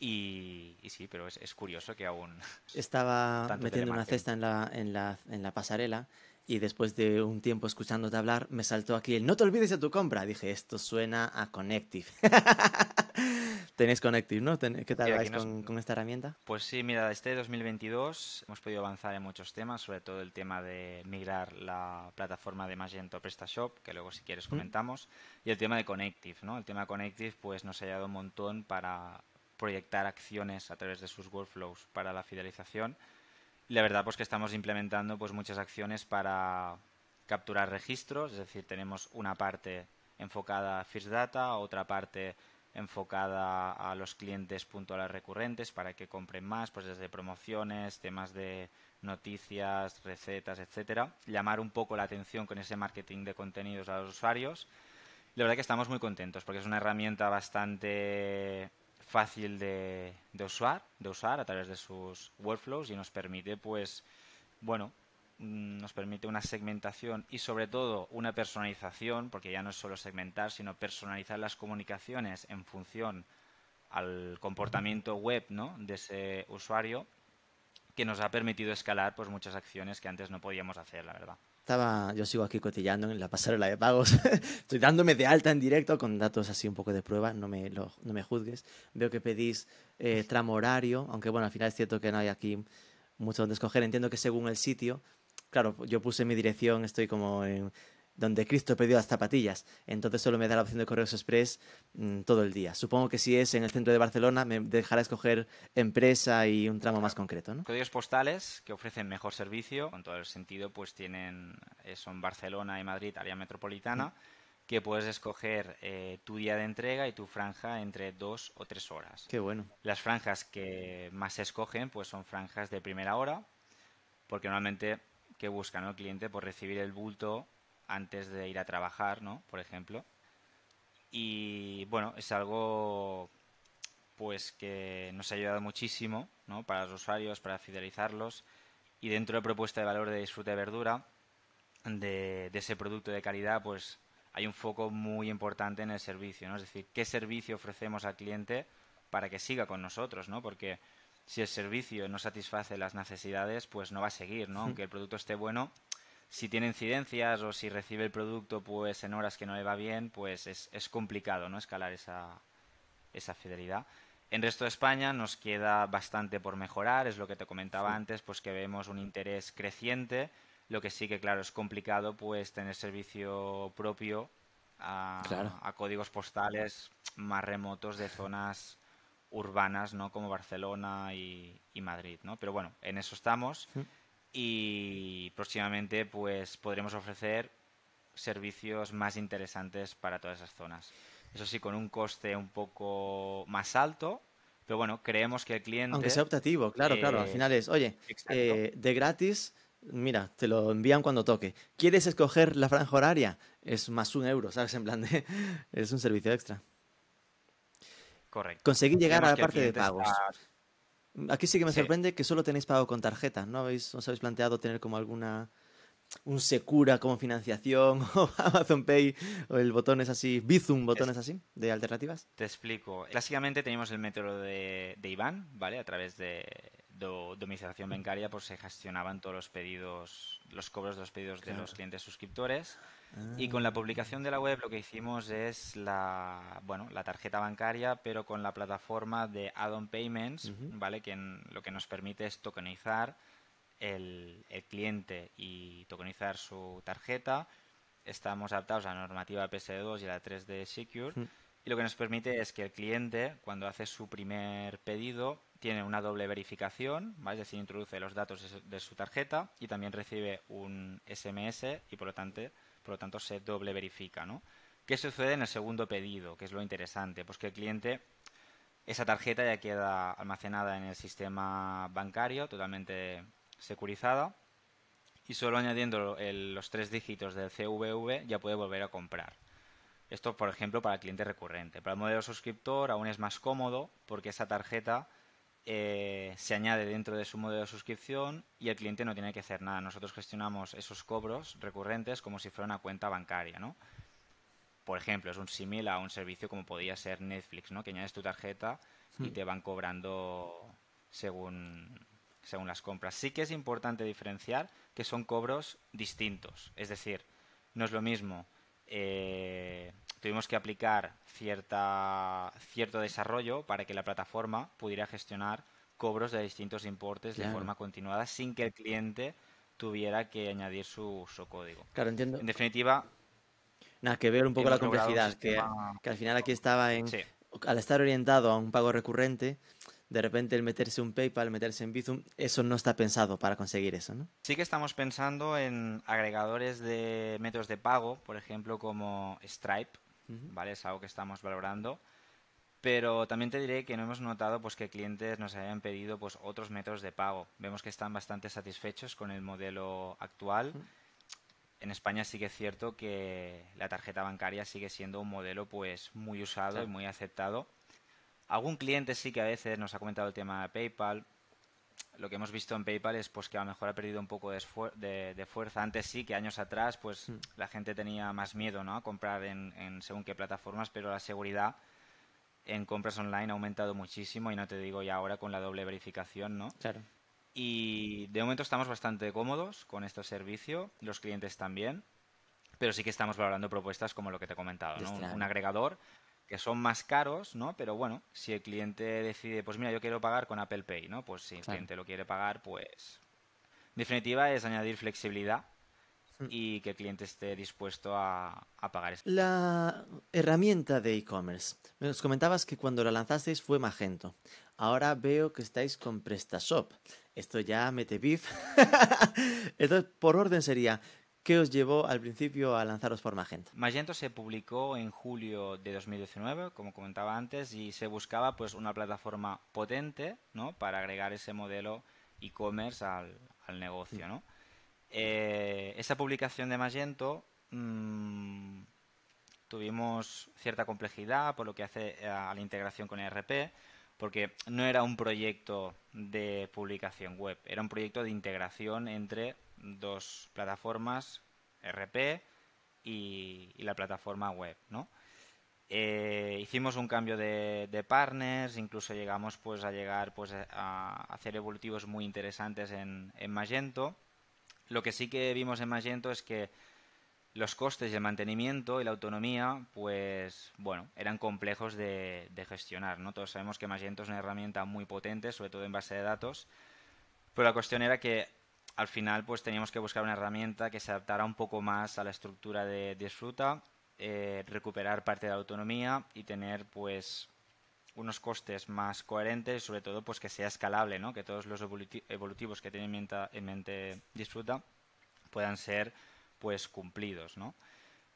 y, sí, pero es, curioso que aún... Estaba metiendo una cesta en la, en la, en la pasarela y después de un tiempo escuchándote hablar, me saltó aquí el no te olvides de tu compra. Dije, esto suena a Connective. Tenéis Connective, ¿no? ¿Qué tal vais con, esta herramienta? Pues sí, mira, este 2022 hemos podido avanzar en muchos temas, sobre todo el tema de migrar la plataforma de Magento a PrestaShop, que luego si quieres mm. comentamos, y el tema de Connective, ¿no? El tema de Connective pues nos ha ayudado un montón para proyectar acciones a través de sus workflows para la fidelización la verdad pues que estamos implementando pues muchas acciones para capturar registros, es decir, tenemos una parte enfocada a First Data, otra parte enfocada a los clientes puntuales recurrentes para que compren más, pues desde promociones, temas de noticias, recetas, etcétera, llamar un poco la atención con ese marketing de contenidos a los usuarios. La verdad que estamos muy contentos porque es una herramienta bastante fácil de, usar, de usar a través de sus workflows y nos permite, pues, bueno, mm, nos permite una segmentación y sobre todo una personalización, porque ya no es solo segmentar, sino personalizar las comunicaciones en función al comportamiento web ¿no? de ese usuario, que nos ha permitido escalar pues, muchas acciones que antes no podíamos hacer, la verdad estaba, yo sigo aquí cotillando en la pasarela de pagos, estoy dándome de alta en directo con datos así un poco de prueba, no me, me juzgues. Veo que pedís eh, tramo horario, aunque bueno, al final es cierto que no hay aquí mucho donde escoger, entiendo que según el sitio, claro, yo puse mi dirección, estoy como en donde Cristo perdió las zapatillas. Entonces solo me da la opción de correos express mm, todo el día. Supongo que si es en el centro de Barcelona me dejará escoger empresa y un tramo más concreto. ¿no? Códigos postales que ofrecen mejor servicio, Con todo el sentido, pues tienen, eh, son Barcelona y Madrid, área metropolitana. que puedes escoger eh, tu día de entrega y tu franja entre dos o tres horas. Qué bueno. Las franjas que más se escogen pues son franjas de primera hora, porque normalmente que buscan el cliente por pues, recibir el bulto antes de ir a trabajar, ¿no? Por ejemplo. Y bueno, es algo pues que nos ha ayudado muchísimo, ¿no? Para los usuarios, para fidelizarlos. Y dentro de la propuesta de valor de disfrute de verdura, de, ese producto de calidad, pues hay un foco muy importante en el servicio, ¿no? Es decir, qué servicio ofrecemos al cliente para que siga con nosotros, ¿no? Porque si el servicio no satisface las necesidades, pues no va a seguir, ¿no? Aunque el producto esté bueno, si tiene incidencias o si recibe el producto pues en horas que no le va bien, pues es, es complicado ¿no? escalar esa, esa fidelidad. En el resto de España nos queda bastante por mejorar, es lo que te comentaba antes, pues que vemos un interés creciente, lo que sí que claro es complicado pues tener servicio propio a, códigos postales más remotos de zonas urbanas, ¿no? Como Barcelona y, Madrid, ¿no? Pero bueno, en eso estamos y próximamente pues podremos ofrecer servicios más interesantes para todas esas zonas. Eso sí, con un coste un poco más alto, pero bueno, creemos que el cliente... Aunque sea optativo, claro, claro, al eh, final es, oye, eh, de gratis, mira, te lo envían cuando toque. ¿Quieres escoger la franja horaria? Es más un euro, ¿sabes? En plan de... es un servicio extra. Correcto. Conseguir llegar a la parte de pagos. Aquí sí que me sorprende que solo tenéis pago con tarjeta. ¿no? ¿Habéis, ¿Os habéis planteado tener como alguna un Secura como financiación o Amazon Pay o el botón es así, Bizum, botones así, de alternativas? Te explico. Clásicamente tenemos el método de Iván, ¿vale? A través de de domiciliación bancaria pues se gestionaban todos los pedidos, los cobros de los pedidos de los clientes suscriptores. Y con la ah. publicación de la web lo que hicimos es la, bueno, la tarjeta bancaria, pero con la plataforma de add-on payments, ¿vale? Que lo que nos permite es tokenizar el, cliente y tokenizar su tarjeta. Estamos adaptados a la normativa PSD2 e y la 3D Secure. Y lo que nos permite es que el cliente, cuando hace su primer pedido, tiene una doble verificación, es decir, introduce los datos de su tarjeta y también recibe un SMS y por lo tanto, por lo tanto se doble verifica. ¿no? ¿Qué sucede en el segundo pedido? Que es lo interesante, pues que el cliente, esa tarjeta ya queda almacenada en el sistema bancario, totalmente securizada, y solo añadiendo los tres dígitos del CVV ya puede volver a comprar. Esto, por ejemplo, para el cliente recurrente. Para el modelo suscriptor aún es más cómodo porque esa tarjeta eh, se añade dentro de su modelo de suscripción y el cliente no tiene que hacer nada. Nosotros gestionamos esos cobros recurrentes como si fuera una cuenta bancaria, ¿no? Por ejemplo, es un símil a un servicio como podría ser Netflix, ¿no? Que añades tu tarjeta y hmm. te van cobrando según, según las compras. Sí que es importante diferenciar que son cobros distintos. Es decir, no es lo mismo eh, tuvimos que aplicar cierta, cierto desarrollo para que la plataforma pudiera gestionar cobros de distintos importes de forma continuada sin que el cliente tuviera que añadir su, código. Claro, entiendo. En definitiva... Nada, que ver un poco la complejidad, que, al final aquí estaba en... Al estar orientado a un pago recurrente, de repente el meterse un PayPal, meterse en Bizum, eso no está pensado para conseguir eso, Sí que estamos pensando en agregadores de métodos de pago, por ejemplo, como Stripe, ¿vale? Es algo que estamos valorando. Pero también te diré que no hemos notado pues, que clientes nos hayan pedido pues, otros métodos de pago. Vemos que están bastante satisfechos con el modelo actual. En España sí que es cierto que la tarjeta bancaria sigue siendo un modelo pues, muy usado y muy aceptado. Algún cliente sí que a veces nos ha comentado el tema de PayPal, lo que hemos visto en PayPal es pues que a lo mejor ha perdido un poco de, fuerza. Antes sí, que años atrás, pues mm. la gente tenía más miedo ¿no? a comprar en, según qué plataformas, pero la seguridad en compras online ha aumentado muchísimo y no te digo ya ahora con la doble verificación, ¿no? Y de momento estamos bastante cómodos con este servicio, los clientes también, pero sí que estamos valorando propuestas como lo que te he comentado, un agregador que son más caros, ¿no? Pero bueno, si el cliente decide, pues mira, yo quiero pagar con Apple Pay, ¿no? Pues si el cliente lo quiere pagar, pues... En definitiva es añadir flexibilidad y que el cliente esté dispuesto a, pagar pagar. La herramienta de e-commerce. Nos comentabas que cuando la lanzasteis fue Magento. Ahora veo que estáis con PrestaShop. Esto ya mete beef. Entonces, por orden sería, ¿Qué os llevó al principio a lanzaros por Magento? Magento se publicó en julio de 2019, como comentaba antes, y se buscaba pues una plataforma potente para agregar ese modelo e-commerce al, negocio. Eh, esa publicación de Magento mm, tuvimos cierta complejidad por lo que hace a la integración con ERP, porque no era un proyecto de publicación web, era un proyecto de integración entre dos plataformas, RP y, la plataforma web, eh, hicimos un cambio de, partners, incluso llegamos pues a llegar pues a hacer evolutivos muy interesantes en, Magento. Lo que sí que vimos en Magento es que los costes de mantenimiento y la autonomía, pues bueno, eran complejos de, gestionar. ¿no? Todos sabemos que Magento es una herramienta muy potente, sobre todo en base de datos, pero la cuestión era que al final pues teníamos que buscar una herramienta que se adaptara un poco más a la estructura de Disfruta, eh, recuperar parte de la autonomía y tener pues unos costes más coherentes y sobre todo pues que sea escalable, ¿no? que todos los evolutivos que tiene en mente, Disfruta puedan ser pues cumplidos.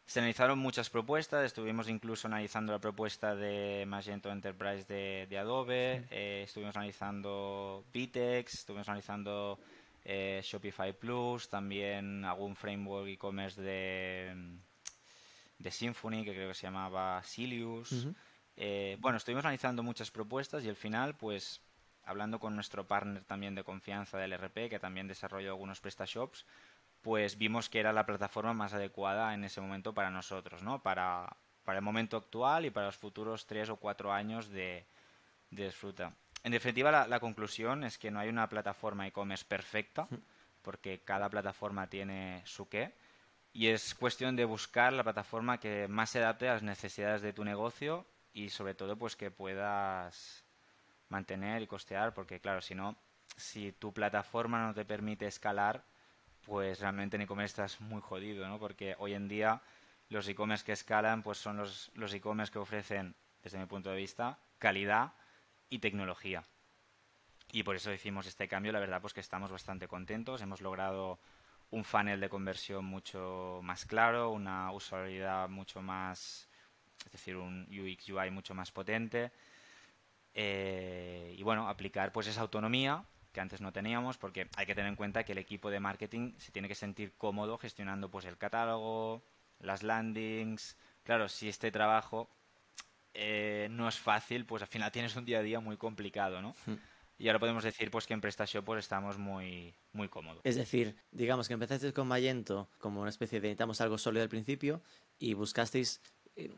Se analizaron muchas propuestas, estuvimos incluso analizando la propuesta de Magento Enterprise de, Adobe, eh, estuvimos analizando Vitex, estuvimos analizando eh, Shopify Plus, también algún framework e-commerce de, de Symfony que creo que se llamaba Silius. Eh, bueno, estuvimos analizando muchas propuestas y al final, pues hablando con nuestro partner también de confianza del RP, que también desarrolló algunos PrestaShops, pues vimos que era la plataforma más adecuada en ese momento para nosotros, ¿no? Para, para el momento actual y para los futuros tres o cuatro años de, de disfruta. En definitiva, la, conclusión es que no hay una plataforma e-commerce perfecta, porque cada plataforma tiene su qué, y es cuestión de buscar la plataforma que más se adapte a las necesidades de tu negocio y sobre todo pues que puedas mantener y costear, porque claro, si no, si tu plataforma no te permite escalar, pues realmente en e-commerce estás muy jodido, ¿no? Porque hoy en día los e-commerce que escalan pues son los, los e-commerce que ofrecen, desde mi punto de vista, calidad y tecnología. Y por eso hicimos este cambio, la verdad pues que estamos bastante contentos, hemos logrado un funnel de conversión mucho más claro, una usabilidad mucho más, es decir, un UX UI mucho más potente. Eh, y bueno, aplicar pues esa autonomía que antes no teníamos, porque hay que tener en cuenta que el equipo de marketing se tiene que sentir cómodo gestionando pues el catálogo, las landings. Claro, si este trabajo eh, no es fácil, pues al final tienes un día a día muy complicado, ¿no? Hmm. Y ahora podemos decir pues que en prestación pues estamos muy, muy cómodos. Es decir, digamos que empezasteis con Mayento como una especie de necesitamos algo sólido al principio y buscasteis... Eh,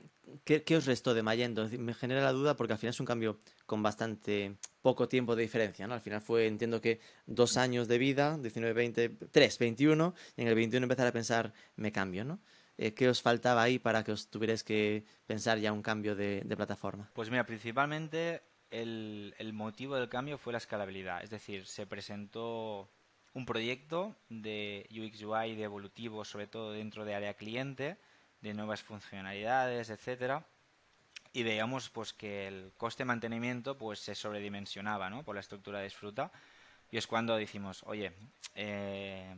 ¿Qué, os restó de Mayento? Me genera la duda porque al final es un cambio con bastante poco tiempo de diferencia, ¿no? Al final fue, entiendo que dos años de vida, 19, 20, 3, 21, y en el 21 empezar a pensar, me cambio, ¿no? Eh, ¿qué os faltaba ahí para que os tuvierais que pensar ya un cambio de, plataforma? Pues mira, principalmente el, motivo del cambio fue la escalabilidad. Es decir, se presentó un proyecto de UX UI de evolutivo, sobre todo dentro de área cliente, de nuevas funcionalidades, etcétera. Y veíamos pues que el coste de mantenimiento pues se sobredimensionaba ¿no? por la estructura de disfruta. Y es cuando decimos, oye, eh,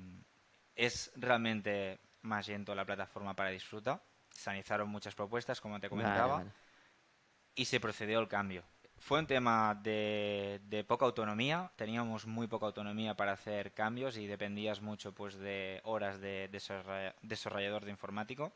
es realmente más lento la plataforma para disfruta. Sanizaron muchas propuestas, como te comentaba, y se procedió al cambio. Fue un tema de, de, poca autonomía, teníamos muy poca autonomía para hacer cambios y dependías mucho pues, de horas de desarrollador de informático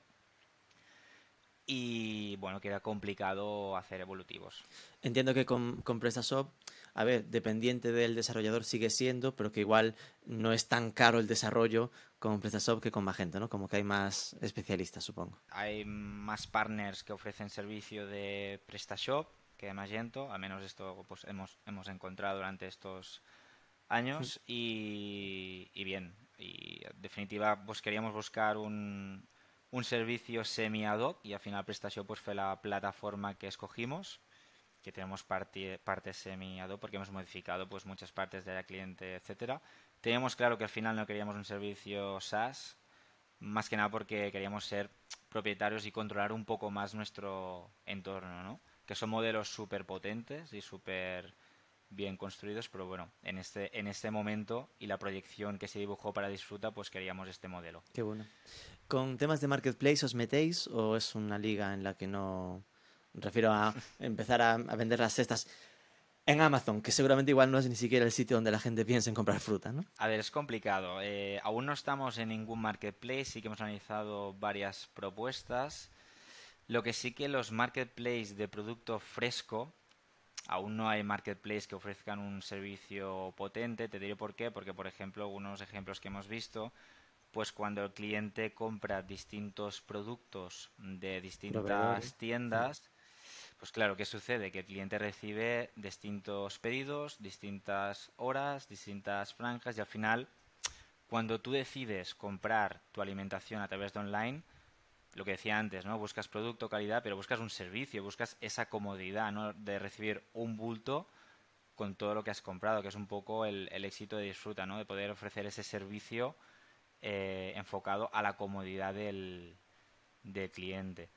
y bueno, queda complicado hacer evolutivos. Entiendo que con, PrestaShop, a ver, dependiente del desarrollador sigue siendo, pero que igual no es tan caro el desarrollo con PrestaShop que con Magento, ¿no? Como que hay más especialistas, supongo. Hay más partners que ofrecen servicio de PrestaShop que de Magento, al menos esto pues, hemos, hemos encontrado durante estos años mm. y, y bien, y en definitiva pues queríamos buscar un, un servicio semi-ad hoc al final prestación pues, fue la plataforma que escogimos, que tenemos parte, semi-ad hoc porque hemos modificado pues, muchas partes de la cliente, etcétera. Teníamos claro que al final no queríamos un servicio SaaS, más que nada porque queríamos ser propietarios y controlar un poco más nuestro entorno, ¿no? que son modelos súper potentes y súper bien construidos, pero bueno, en este, en este momento y la proyección que se dibujó para Disfruta, pues queríamos este modelo. Qué bueno. ¿Con temas de marketplace os metéis o es una liga en la que no... refiero a empezar a, vender las cestas en Amazon, que seguramente igual no es ni siquiera el sitio donde la gente piensa en comprar fruta, ¿no? A ver, es complicado. Eh, aún no estamos en ningún marketplace, sí que hemos analizado varias propuestas. Lo que sí que los marketplaces de producto fresco aún no hay marketplace que ofrezcan un servicio potente. Te diré por qué, porque por ejemplo, unos ejemplos que hemos visto, pues cuando el cliente compra distintos productos de distintas tiendas, pues claro, ¿qué sucede? Que el cliente recibe distintos pedidos, distintas horas, distintas franjas y al final, cuando tú decides comprar tu alimentación a través de online, lo que decía antes, ¿no? Buscas producto, calidad, pero buscas un servicio, buscas esa comodidad, De recibir un bulto con todo lo que has comprado, que es un poco el, éxito de Disfruta, ¿no? De poder ofrecer ese servicio eh, enfocado a la comodidad del, cliente.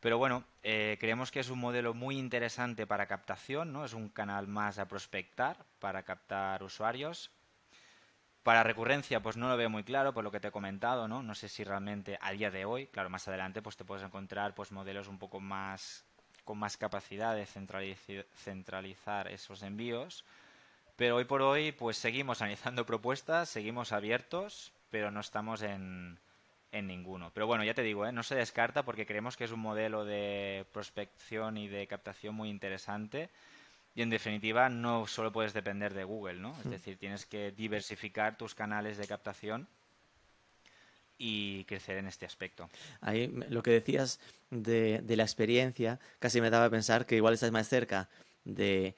Pero bueno, eh, creemos que es un modelo muy interesante para captación, ¿no? Es un canal más a prospectar para captar usuarios, para recurrencia, pues no lo veo muy claro, por lo que te he comentado, ¿no? No sé si realmente a día de hoy, claro, más adelante, pues te puedes encontrar pues modelos un poco más con más capacidad de centralizar esos envíos. Pero hoy por hoy, pues seguimos analizando propuestas, seguimos abiertos, pero no estamos en, ninguno. Pero bueno, ya te digo, ¿eh? no se descarta porque creemos que es un modelo de prospección y de captación muy interesante y en definitiva, no solo puedes depender de Google, ¿no? Es mm. decir, tienes que diversificar tus canales de captación y crecer en este aspecto. Ahí lo que decías de, la experiencia casi me daba a pensar que igual estás más cerca de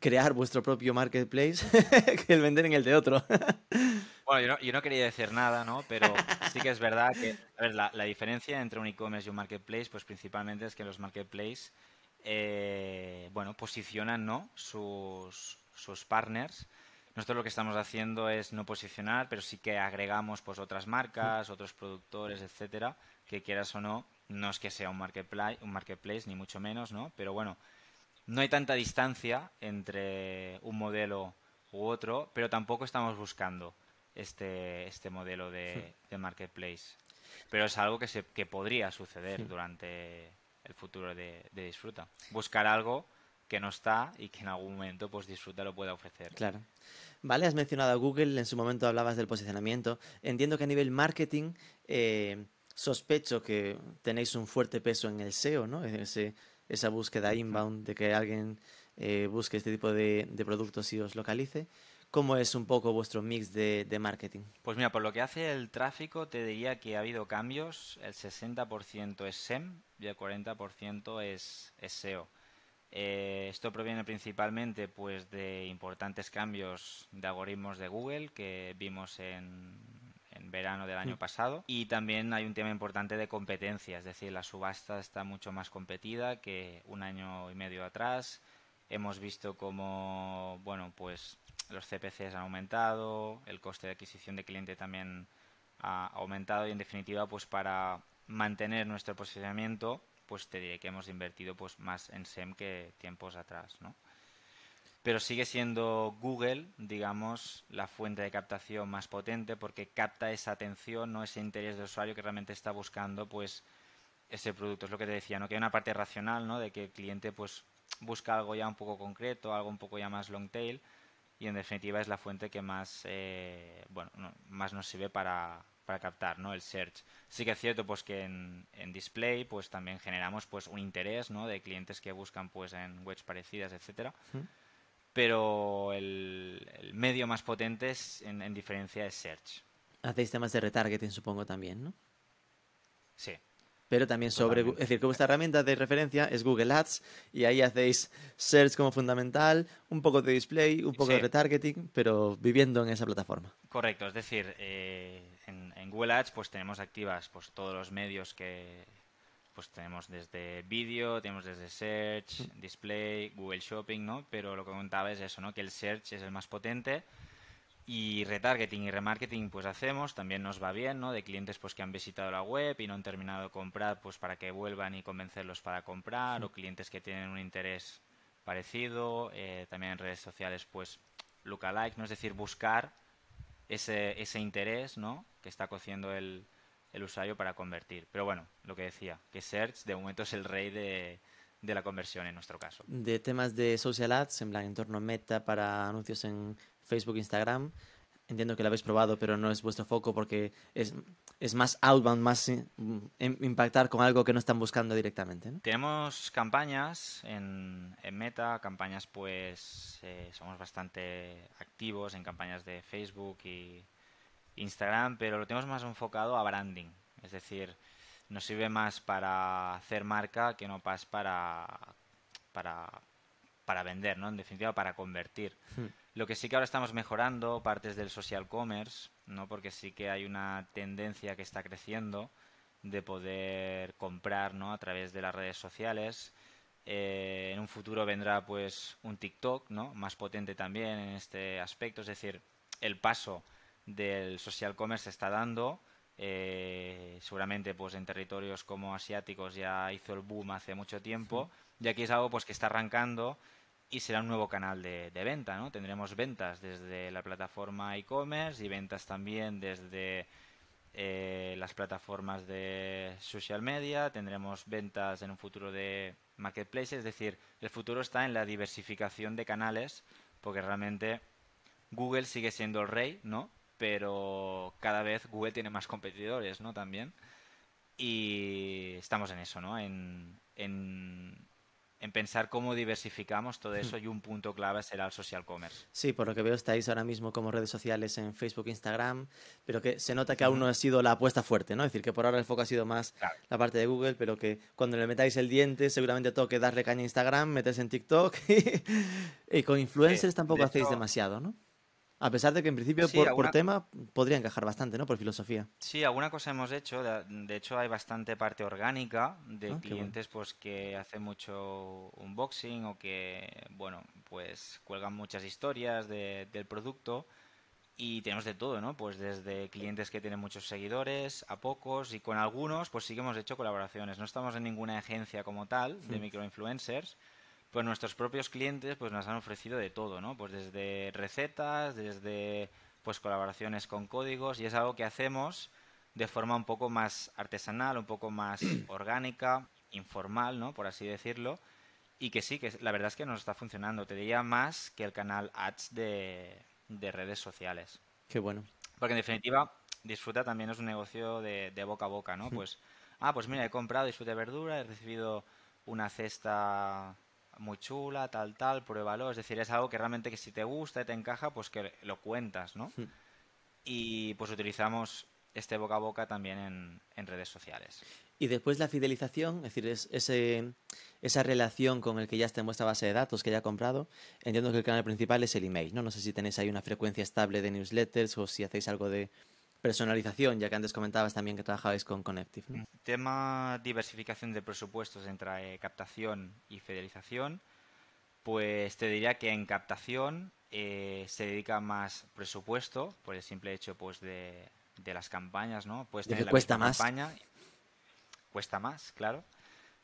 crear vuestro propio marketplace que el vender en el de otro. bueno, yo no, quería decir nada, ¿no? Pero sí que es verdad que la, la diferencia entre un e-commerce y un marketplace, pues principalmente es que en los marketplaces eh, bueno, posicionan sus, partners. Nosotros lo que estamos haciendo es no posicionar, pero sí que agregamos pues otras marcas, mm. otros productores, etcétera, que quieras o no, no es que sea un marketplace, un marketplace ni mucho menos, ¿no? Pero bueno, no hay tanta distancia entre un modelo u otro, pero tampoco estamos buscando este, este modelo de, marketplace. Pero es algo que, se, podría suceder durante el futuro de, Disfruta. Buscar algo que no está y que en algún momento pues Disfruta lo pueda ofrecer. Claro. Vale, has mencionado a Google, en su momento hablabas del posicionamiento. Entiendo que a nivel marketing eh, sospecho que tenéis un fuerte peso en el SEO, ¿no? esa búsqueda inbound de que alguien eh, busque este tipo de, de productos y os localice. ¿Cómo es un poco vuestro mix de, marketing? Pues mira, por lo que hace el tráfico, te diría que ha habido cambios. El 60% es SEM y el 40% es, SEO. Eh, esto proviene principalmente pues, de importantes cambios de algoritmos de Google que vimos en, verano del año mm. pasado. Y también hay un tema importante de competencia, es decir, la subasta está mucho más competida que un año y medio atrás. Hemos visto cómo, bueno, pues los CPCs han aumentado, el coste de adquisición de cliente también ha aumentado y en definitiva pues para mantener nuestro posicionamiento pues te diré que hemos invertido pues más en SEM que tiempos atrás, ¿no? Pero sigue siendo Google, digamos, la fuente de captación más potente porque capta esa atención, no ese interés del usuario que realmente está buscando pues ese producto, es lo que te decía, Que hay una parte racional, ¿no? De que el cliente pues busca algo ya un poco concreto, algo un poco ya más long tail, y en definitiva es la fuente que más, eh, bueno, más nos sirve para, captar ¿no? el search. Sí que es cierto pues, que en, en, display pues, también generamos pues, un interés de clientes que buscan pues, en webs parecidas, etcétera. Pero el, medio más potente en, diferencia es search. Hacéis temas de retargeting, supongo, también, ¿no? Sí pero también sobre, es decir, que vuestra herramienta de referencia es Google Ads y ahí hacéis search como fundamental, un poco de display, un poco de retargeting, pero viviendo en esa plataforma. Correcto, es decir, eh, en, Google Ads pues tenemos activas pues todos los medios que pues tenemos desde vídeo, tenemos desde search, mm. display, Google Shopping, ¿no? Pero lo que comentaba es eso, ¿no? Que el search es el más potente y retargeting y remarketing pues hacemos, también nos va bien, ¿no? De clientes pues que han visitado la web y no han terminado de comprar, pues para que vuelvan y convencerlos para comprar, o clientes que tienen un interés parecido, eh, también en redes sociales pues lookalike, ¿no? Es decir, buscar ese, ese interés, ¿no? Que está cociendo el, el usuario para convertir. Pero bueno, lo que decía, que Search de momento es el rey de, de la conversión en nuestro caso. De temas de social ads, en plan a meta para anuncios en Facebook, Instagram. Entiendo que lo habéis probado, pero no es vuestro foco porque es, es más outbound, más impactar con algo que no están buscando directamente. Tenemos campañas en, Meta, campañas pues eh, somos bastante activos en campañas de Facebook y Instagram, pero lo tenemos más enfocado a branding. Es decir, nos sirve más para hacer marca que no para, para, para vender, ¿no? En definitiva, para convertir. Hmm. Lo que sí que ahora estamos mejorando, partes del social commerce, ¿no? porque sí que hay una tendencia que está creciendo de poder comprar a través de las redes sociales. Eh, en un futuro vendrá pues un TikTok ¿no? más potente también en este aspecto, es decir, el paso del social commerce se está dando. Eh, seguramente pues en territorios como asiáticos ya hizo el boom hace mucho tiempo y aquí es algo pues que está arrancando y será un nuevo canal de, venta, ¿no? Tendremos ventas desde la plataforma e-commerce y ventas también desde eh, las plataformas de social media, tendremos ventas en un futuro de marketplace, es decir, el futuro está en la diversificación de canales, porque realmente Google sigue siendo el rey, ¿no? Pero cada vez Google tiene más competidores, ¿no? También. Y estamos en eso, ¿no? en en pensar cómo diversificamos todo hmm. eso y un punto clave será el social commerce. Sí, por lo que veo estáis ahora mismo como redes sociales en Facebook, Instagram, pero que se nota que aún no ha sido la apuesta fuerte, ¿no? Es decir, que por ahora el foco ha sido más la parte de Google, pero que cuando le metáis el diente seguramente toque darle caña a Instagram, meterse en TikTok y, con influencers tampoco hacéis demasiado, ¿no? A pesar de que en principio por, tema podría encajar bastante, ¿no? Por filosofía. Sí, alguna cosa hemos hecho. De hecho, hay bastante parte orgánica de ah, clientes pues que hacen mucho unboxing o que, bueno, pues cuelgan muchas historias del producto. Y tenemos de todo, ¿no? Pues desde clientes que tienen muchos seguidores a pocos y con algunos pues sí que hemos hecho colaboraciones. No estamos en ninguna agencia como tal de hmm. microinfluencers, pues nuestros propios clientes pues nos han ofrecido de todo, ¿no? Pues desde recetas, desde pues colaboraciones con códigos y es algo que hacemos de forma un poco más artesanal, un poco más orgánica, informal, ¿no? Por así decirlo. Y que sí, que la verdad es que nos está funcionando. Te diría más que el canal ads de, redes sociales. Qué bueno. Porque en definitiva, disfruta también es un negocio de, boca a boca, ¿no? Pues, ah, pues mira, he comprado disfruta de verdura, he recibido una cesta muy chula, tal, tal, pruébalo. Es decir, es algo que realmente que si te gusta y te encaja, pues que lo cuentas, ¿no? Hmm. Y pues utilizamos este boca a boca también en, redes sociales. Y después la fidelización, es decir, es, ese, esa relación con el que ya está en vuestra base de datos que ya ha comprado, entiendo que el canal principal es el email, ¿no? No sé si tenéis ahí una frecuencia estable de newsletters o si hacéis algo de, personalización, ya que antes comentabas también que trabajabais con Connective. Mm. Tema diversificación de presupuestos entre eh, captación y fidelización, pues te diría que en captación eh, se dedica más presupuesto por el simple hecho pues de, las campañas, ¿no? Puedes tener la cuesta más. campaña, cuesta más, claro.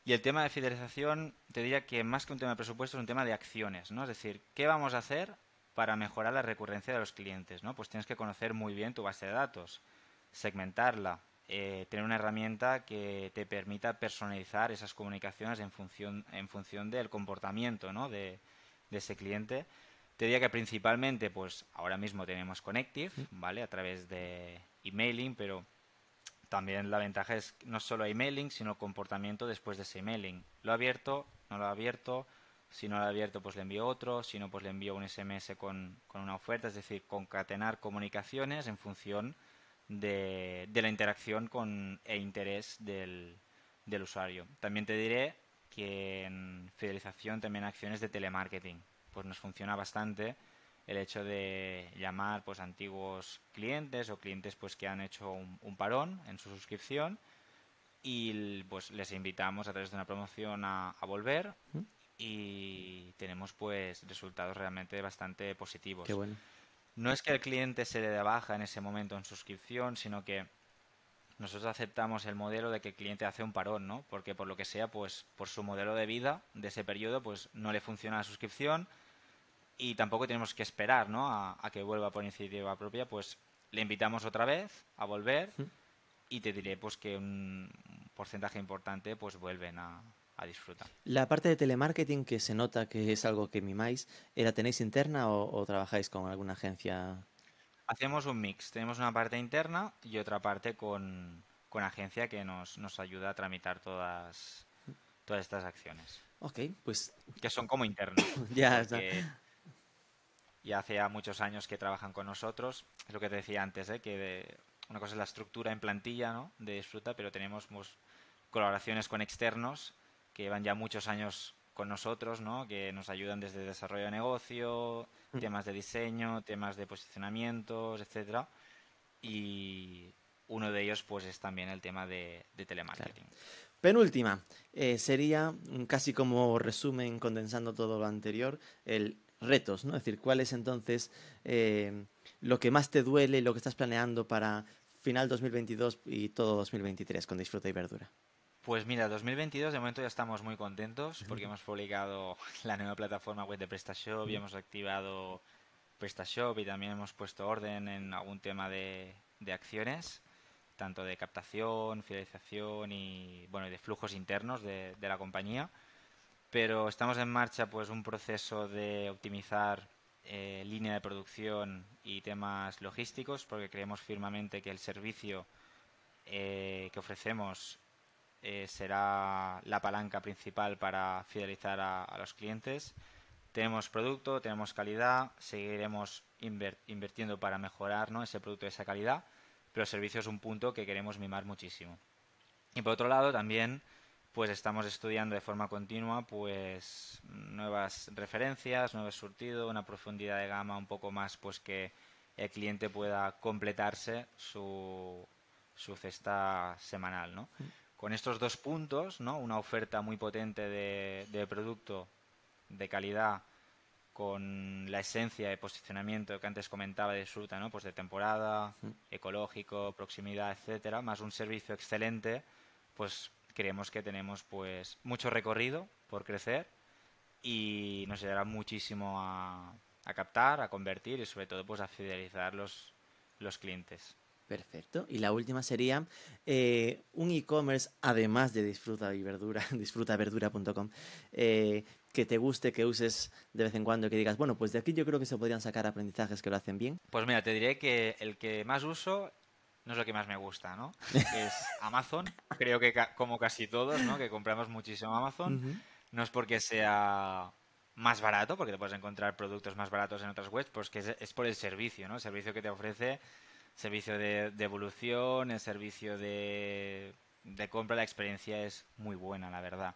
Y el tema de fidelización, te diría que más que un tema de presupuesto es un tema de acciones, ¿no? Es decir, ¿qué vamos a hacer para mejorar la recurrencia de los clientes, ¿no? Pues tienes que conocer muy bien tu base de datos, segmentarla, eh, tener una herramienta que te permita personalizar esas comunicaciones en función, en función del comportamiento de, ese cliente. Te diría que principalmente, pues ahora mismo tenemos Connective, ¿vale? A través de emailing, pero también la ventaja es no solo emailing, sino comportamiento después de ese emailing. Lo ha abierto, no lo ha abierto, si no lo ha abierto pues le envío otro, si no pues le envío un SMS con, una oferta, es decir, concatenar comunicaciones en función de, la interacción con, e interés del, usuario. También te diré que en fidelización también acciones de telemarketing, pues nos funciona bastante el hecho de llamar pues antiguos clientes o clientes pues que han hecho un, parón en su suscripción y pues les invitamos a través de una promoción a, volver y tenemos pues resultados realmente bastante positivos. Qué bueno. No es que el cliente se dé de baja en ese momento en suscripción, sino que nosotros aceptamos el modelo de que el cliente hace un parón, ¿no? Porque por lo que sea, pues por su modelo de vida de ese periodo, pues no le funciona la suscripción y tampoco tenemos que esperar, ¿no? A, que vuelva por iniciativa propia, pues le invitamos otra vez a volver y te diré, pues que un porcentaje importante, pues vuelven a, a La parte de telemarketing que se nota que es algo que mimáis, ¿la tenéis interna o, trabajáis con alguna agencia? Hacemos un mix, tenemos una parte interna y otra parte con, agencia que nos, nos ayuda a tramitar todas, todas estas acciones. Ok, pues... Que son como internos. ya ya. Ya hace muchos años que trabajan con nosotros. Es lo que te decía antes, ¿eh? que una cosa es la estructura en plantilla ¿no? de Disfruta, pero tenemos pues, colaboraciones con externos que van ya muchos años con nosotros, ¿no? que nos ayudan desde desarrollo de negocio, temas de diseño, temas de posicionamientos, etcétera. Y uno de ellos pues es también el tema de, telemarketing. Penúltima, eh, sería casi como resumen, condensando todo lo anterior, el retos, ¿no? Es decir, cuál es entonces eh, lo que más te duele, lo que estás planeando para final 2022 y todo 2023 con Disfruta y Verdura. Pues mira, 2022 de momento ya estamos muy contentos porque hemos publicado la nueva plataforma web de PrestaShop y hemos activado PrestaShop y también hemos puesto orden en algún tema de, acciones, tanto de captación, fidelización y bueno, de flujos internos de, la compañía. Pero estamos en marcha pues un proceso de optimizar eh, línea de producción y temas logísticos porque creemos firmemente que el servicio eh, que ofrecemos eh, será la palanca principal para fidelizar a, los clientes. Tenemos producto, tenemos calidad, seguiremos invirtiendo para mejorar ¿no? ese producto, esa calidad, pero el servicio es un punto que queremos mimar muchísimo. Y por otro lado, también pues estamos estudiando de forma continua pues nuevas referencias, nuevos surtido, una profundidad de gama un poco más pues que el cliente pueda completarse su, su cesta semanal, ¿no? Mm con estos dos puntos, ¿no? una oferta muy potente de, producto de calidad con la esencia de posicionamiento que antes comentaba de disfruta ¿no? Pues de temporada, ecológico, proximidad, etcétera, más un servicio excelente, pues creemos que tenemos pues mucho recorrido por crecer y nos ayudará muchísimo a, captar, a convertir y sobre todo pues a fidelizar los clientes. Perfecto. Y la última sería eh, un e-commerce, además de disfruta y verdura, disfrutaverdura.com, eh, que te guste, que uses de vez en cuando, y que digas, bueno, pues de aquí yo creo que se podrían sacar aprendizajes que lo hacen bien. Pues mira, te diré que el que más uso no es lo que más me gusta, ¿no? Es Amazon. Creo que como casi todos, ¿no? Que compramos muchísimo Amazon. No es porque sea más barato, porque te puedes encontrar productos más baratos en otras webs, pues que es por el servicio, ¿no? El servicio que te ofrece servicio de, devolución, evolución, el servicio de, compra, la experiencia es muy buena, la verdad.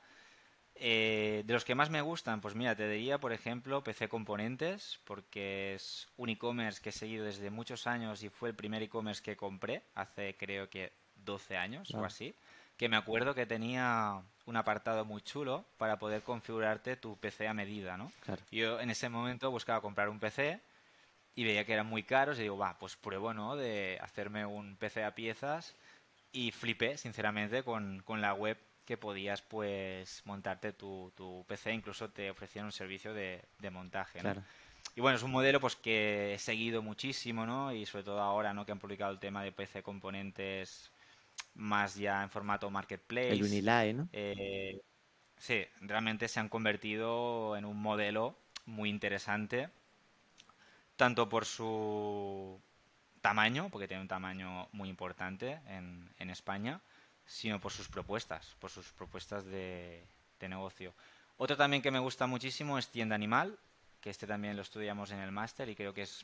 Eh, de los que más me gustan, pues mira, te diría, por ejemplo, PC Componentes, porque es un e-commerce que he seguido desde muchos años y fue el primer e-commerce que compré hace creo que 12 años o así, que me acuerdo que tenía un apartado muy chulo para poder configurarte tu PC a medida, ¿no? Yo en ese momento buscaba comprar un PC, y veía que eran muy caros y digo, va, pues pruebo, ¿no? De hacerme un PC a piezas y flipé, sinceramente, con, la web que podías pues montarte tu, PC, incluso te ofrecían un servicio de, montaje, ¿no? Y bueno, es un modelo pues que he seguido muchísimo, ¿no? Y sobre todo ahora, ¿no? Que han publicado el tema de PC componentes más ya en formato marketplace. El Unilae, ¿no? Eh, sí, realmente se han convertido en un modelo muy interesante tanto por su tamaño, porque tiene un tamaño muy importante en, España, sino por sus propuestas, por sus propuestas de, negocio. Otro también que me gusta muchísimo es Tienda Animal, que este también lo estudiamos en el máster y creo que es,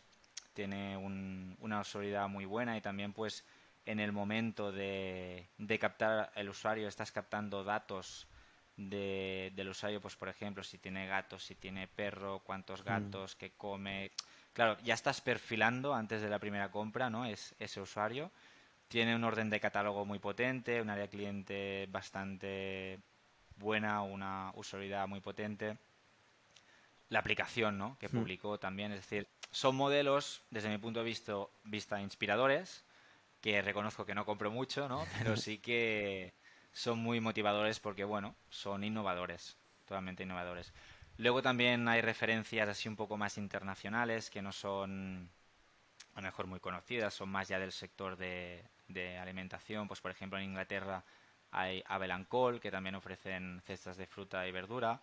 tiene una solidaridad muy buena y también pues en el momento de, captar el usuario estás captando datos del usuario, pues por ejemplo si tiene gatos, si tiene perro, cuántos mm. gatos, qué come, Claro, ya estás perfilando antes de la primera compra, ¿no? Es ese usuario. Tiene un orden de catálogo muy potente, un área cliente bastante buena, una usabilidad muy potente. La aplicación, ¿no? Que publicó también. Es decir, son modelos, desde mi punto de vista, vista inspiradores, que reconozco que no compro mucho, ¿no? Pero sí que son muy motivadores porque, bueno, son innovadores, totalmente innovadores. Luego también hay referencias así un poco más internacionales que no son a lo mejor muy conocidas, son más ya del sector de, alimentación. Pues por ejemplo en Inglaterra hay Cole que también ofrecen cestas de fruta y verdura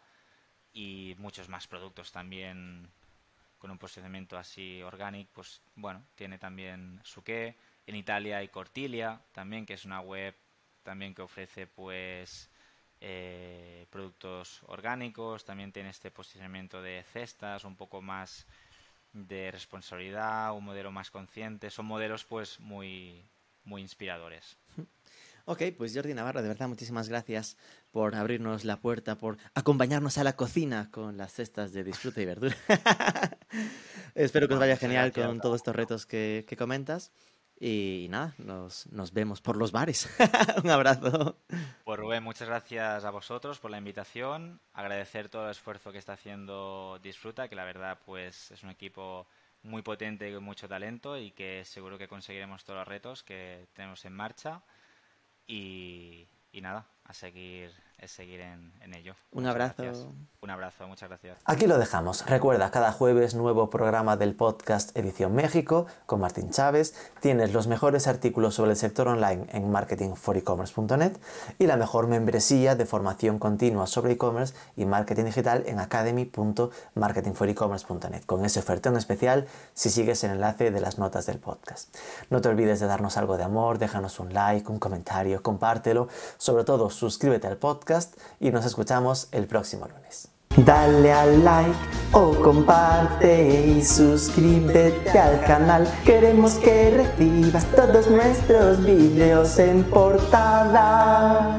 y muchos más productos también con un posicionamiento así orgánico, pues bueno, tiene también su qué. En Italia hay Cortilia también, que es una web también que ofrece pues eh, productos orgánicos, también tiene este posicionamiento de cestas, un poco más de responsabilidad, un modelo más consciente, son modelos pues muy, muy inspiradores. Ok, pues Jordi Navarro, de verdad muchísimas gracias por abrirnos la puerta, por acompañarnos a la cocina con las cestas de disfruta y verdura. Espero que os vaya genial con todos estos retos que comentas. Y nada, nos, nos vemos por los bares. Un abrazo. Pues Rubén, muchas gracias a vosotros por la invitación. Agradecer todo el esfuerzo que está haciendo Disfruta, que la verdad pues es un equipo muy potente y con mucho talento y que seguro que conseguiremos todos los retos que tenemos en marcha. Y, y nada, a seguir, seguir en, ello. Un abrazo. Un abrazo, muchas gracias. Aquí lo dejamos. Recuerda, cada jueves nuevo programa del podcast Edición México con Martín Chávez. Tienes los mejores artículos sobre el sector online en marketingforecommerce.net y la mejor membresía de formación continua sobre e-commerce y marketing digital en academy.marketingforecommerce.net con ese en especial si sigues el enlace de las notas del podcast. No te olvides de darnos algo de amor, déjanos un like, un comentario, compártelo, sobre todo suscríbete al podcast y nos escuchamos el próximo lunes. Dale al like o comparte y suscríbete al canal. Queremos que recibas todos nuestros videos en portada.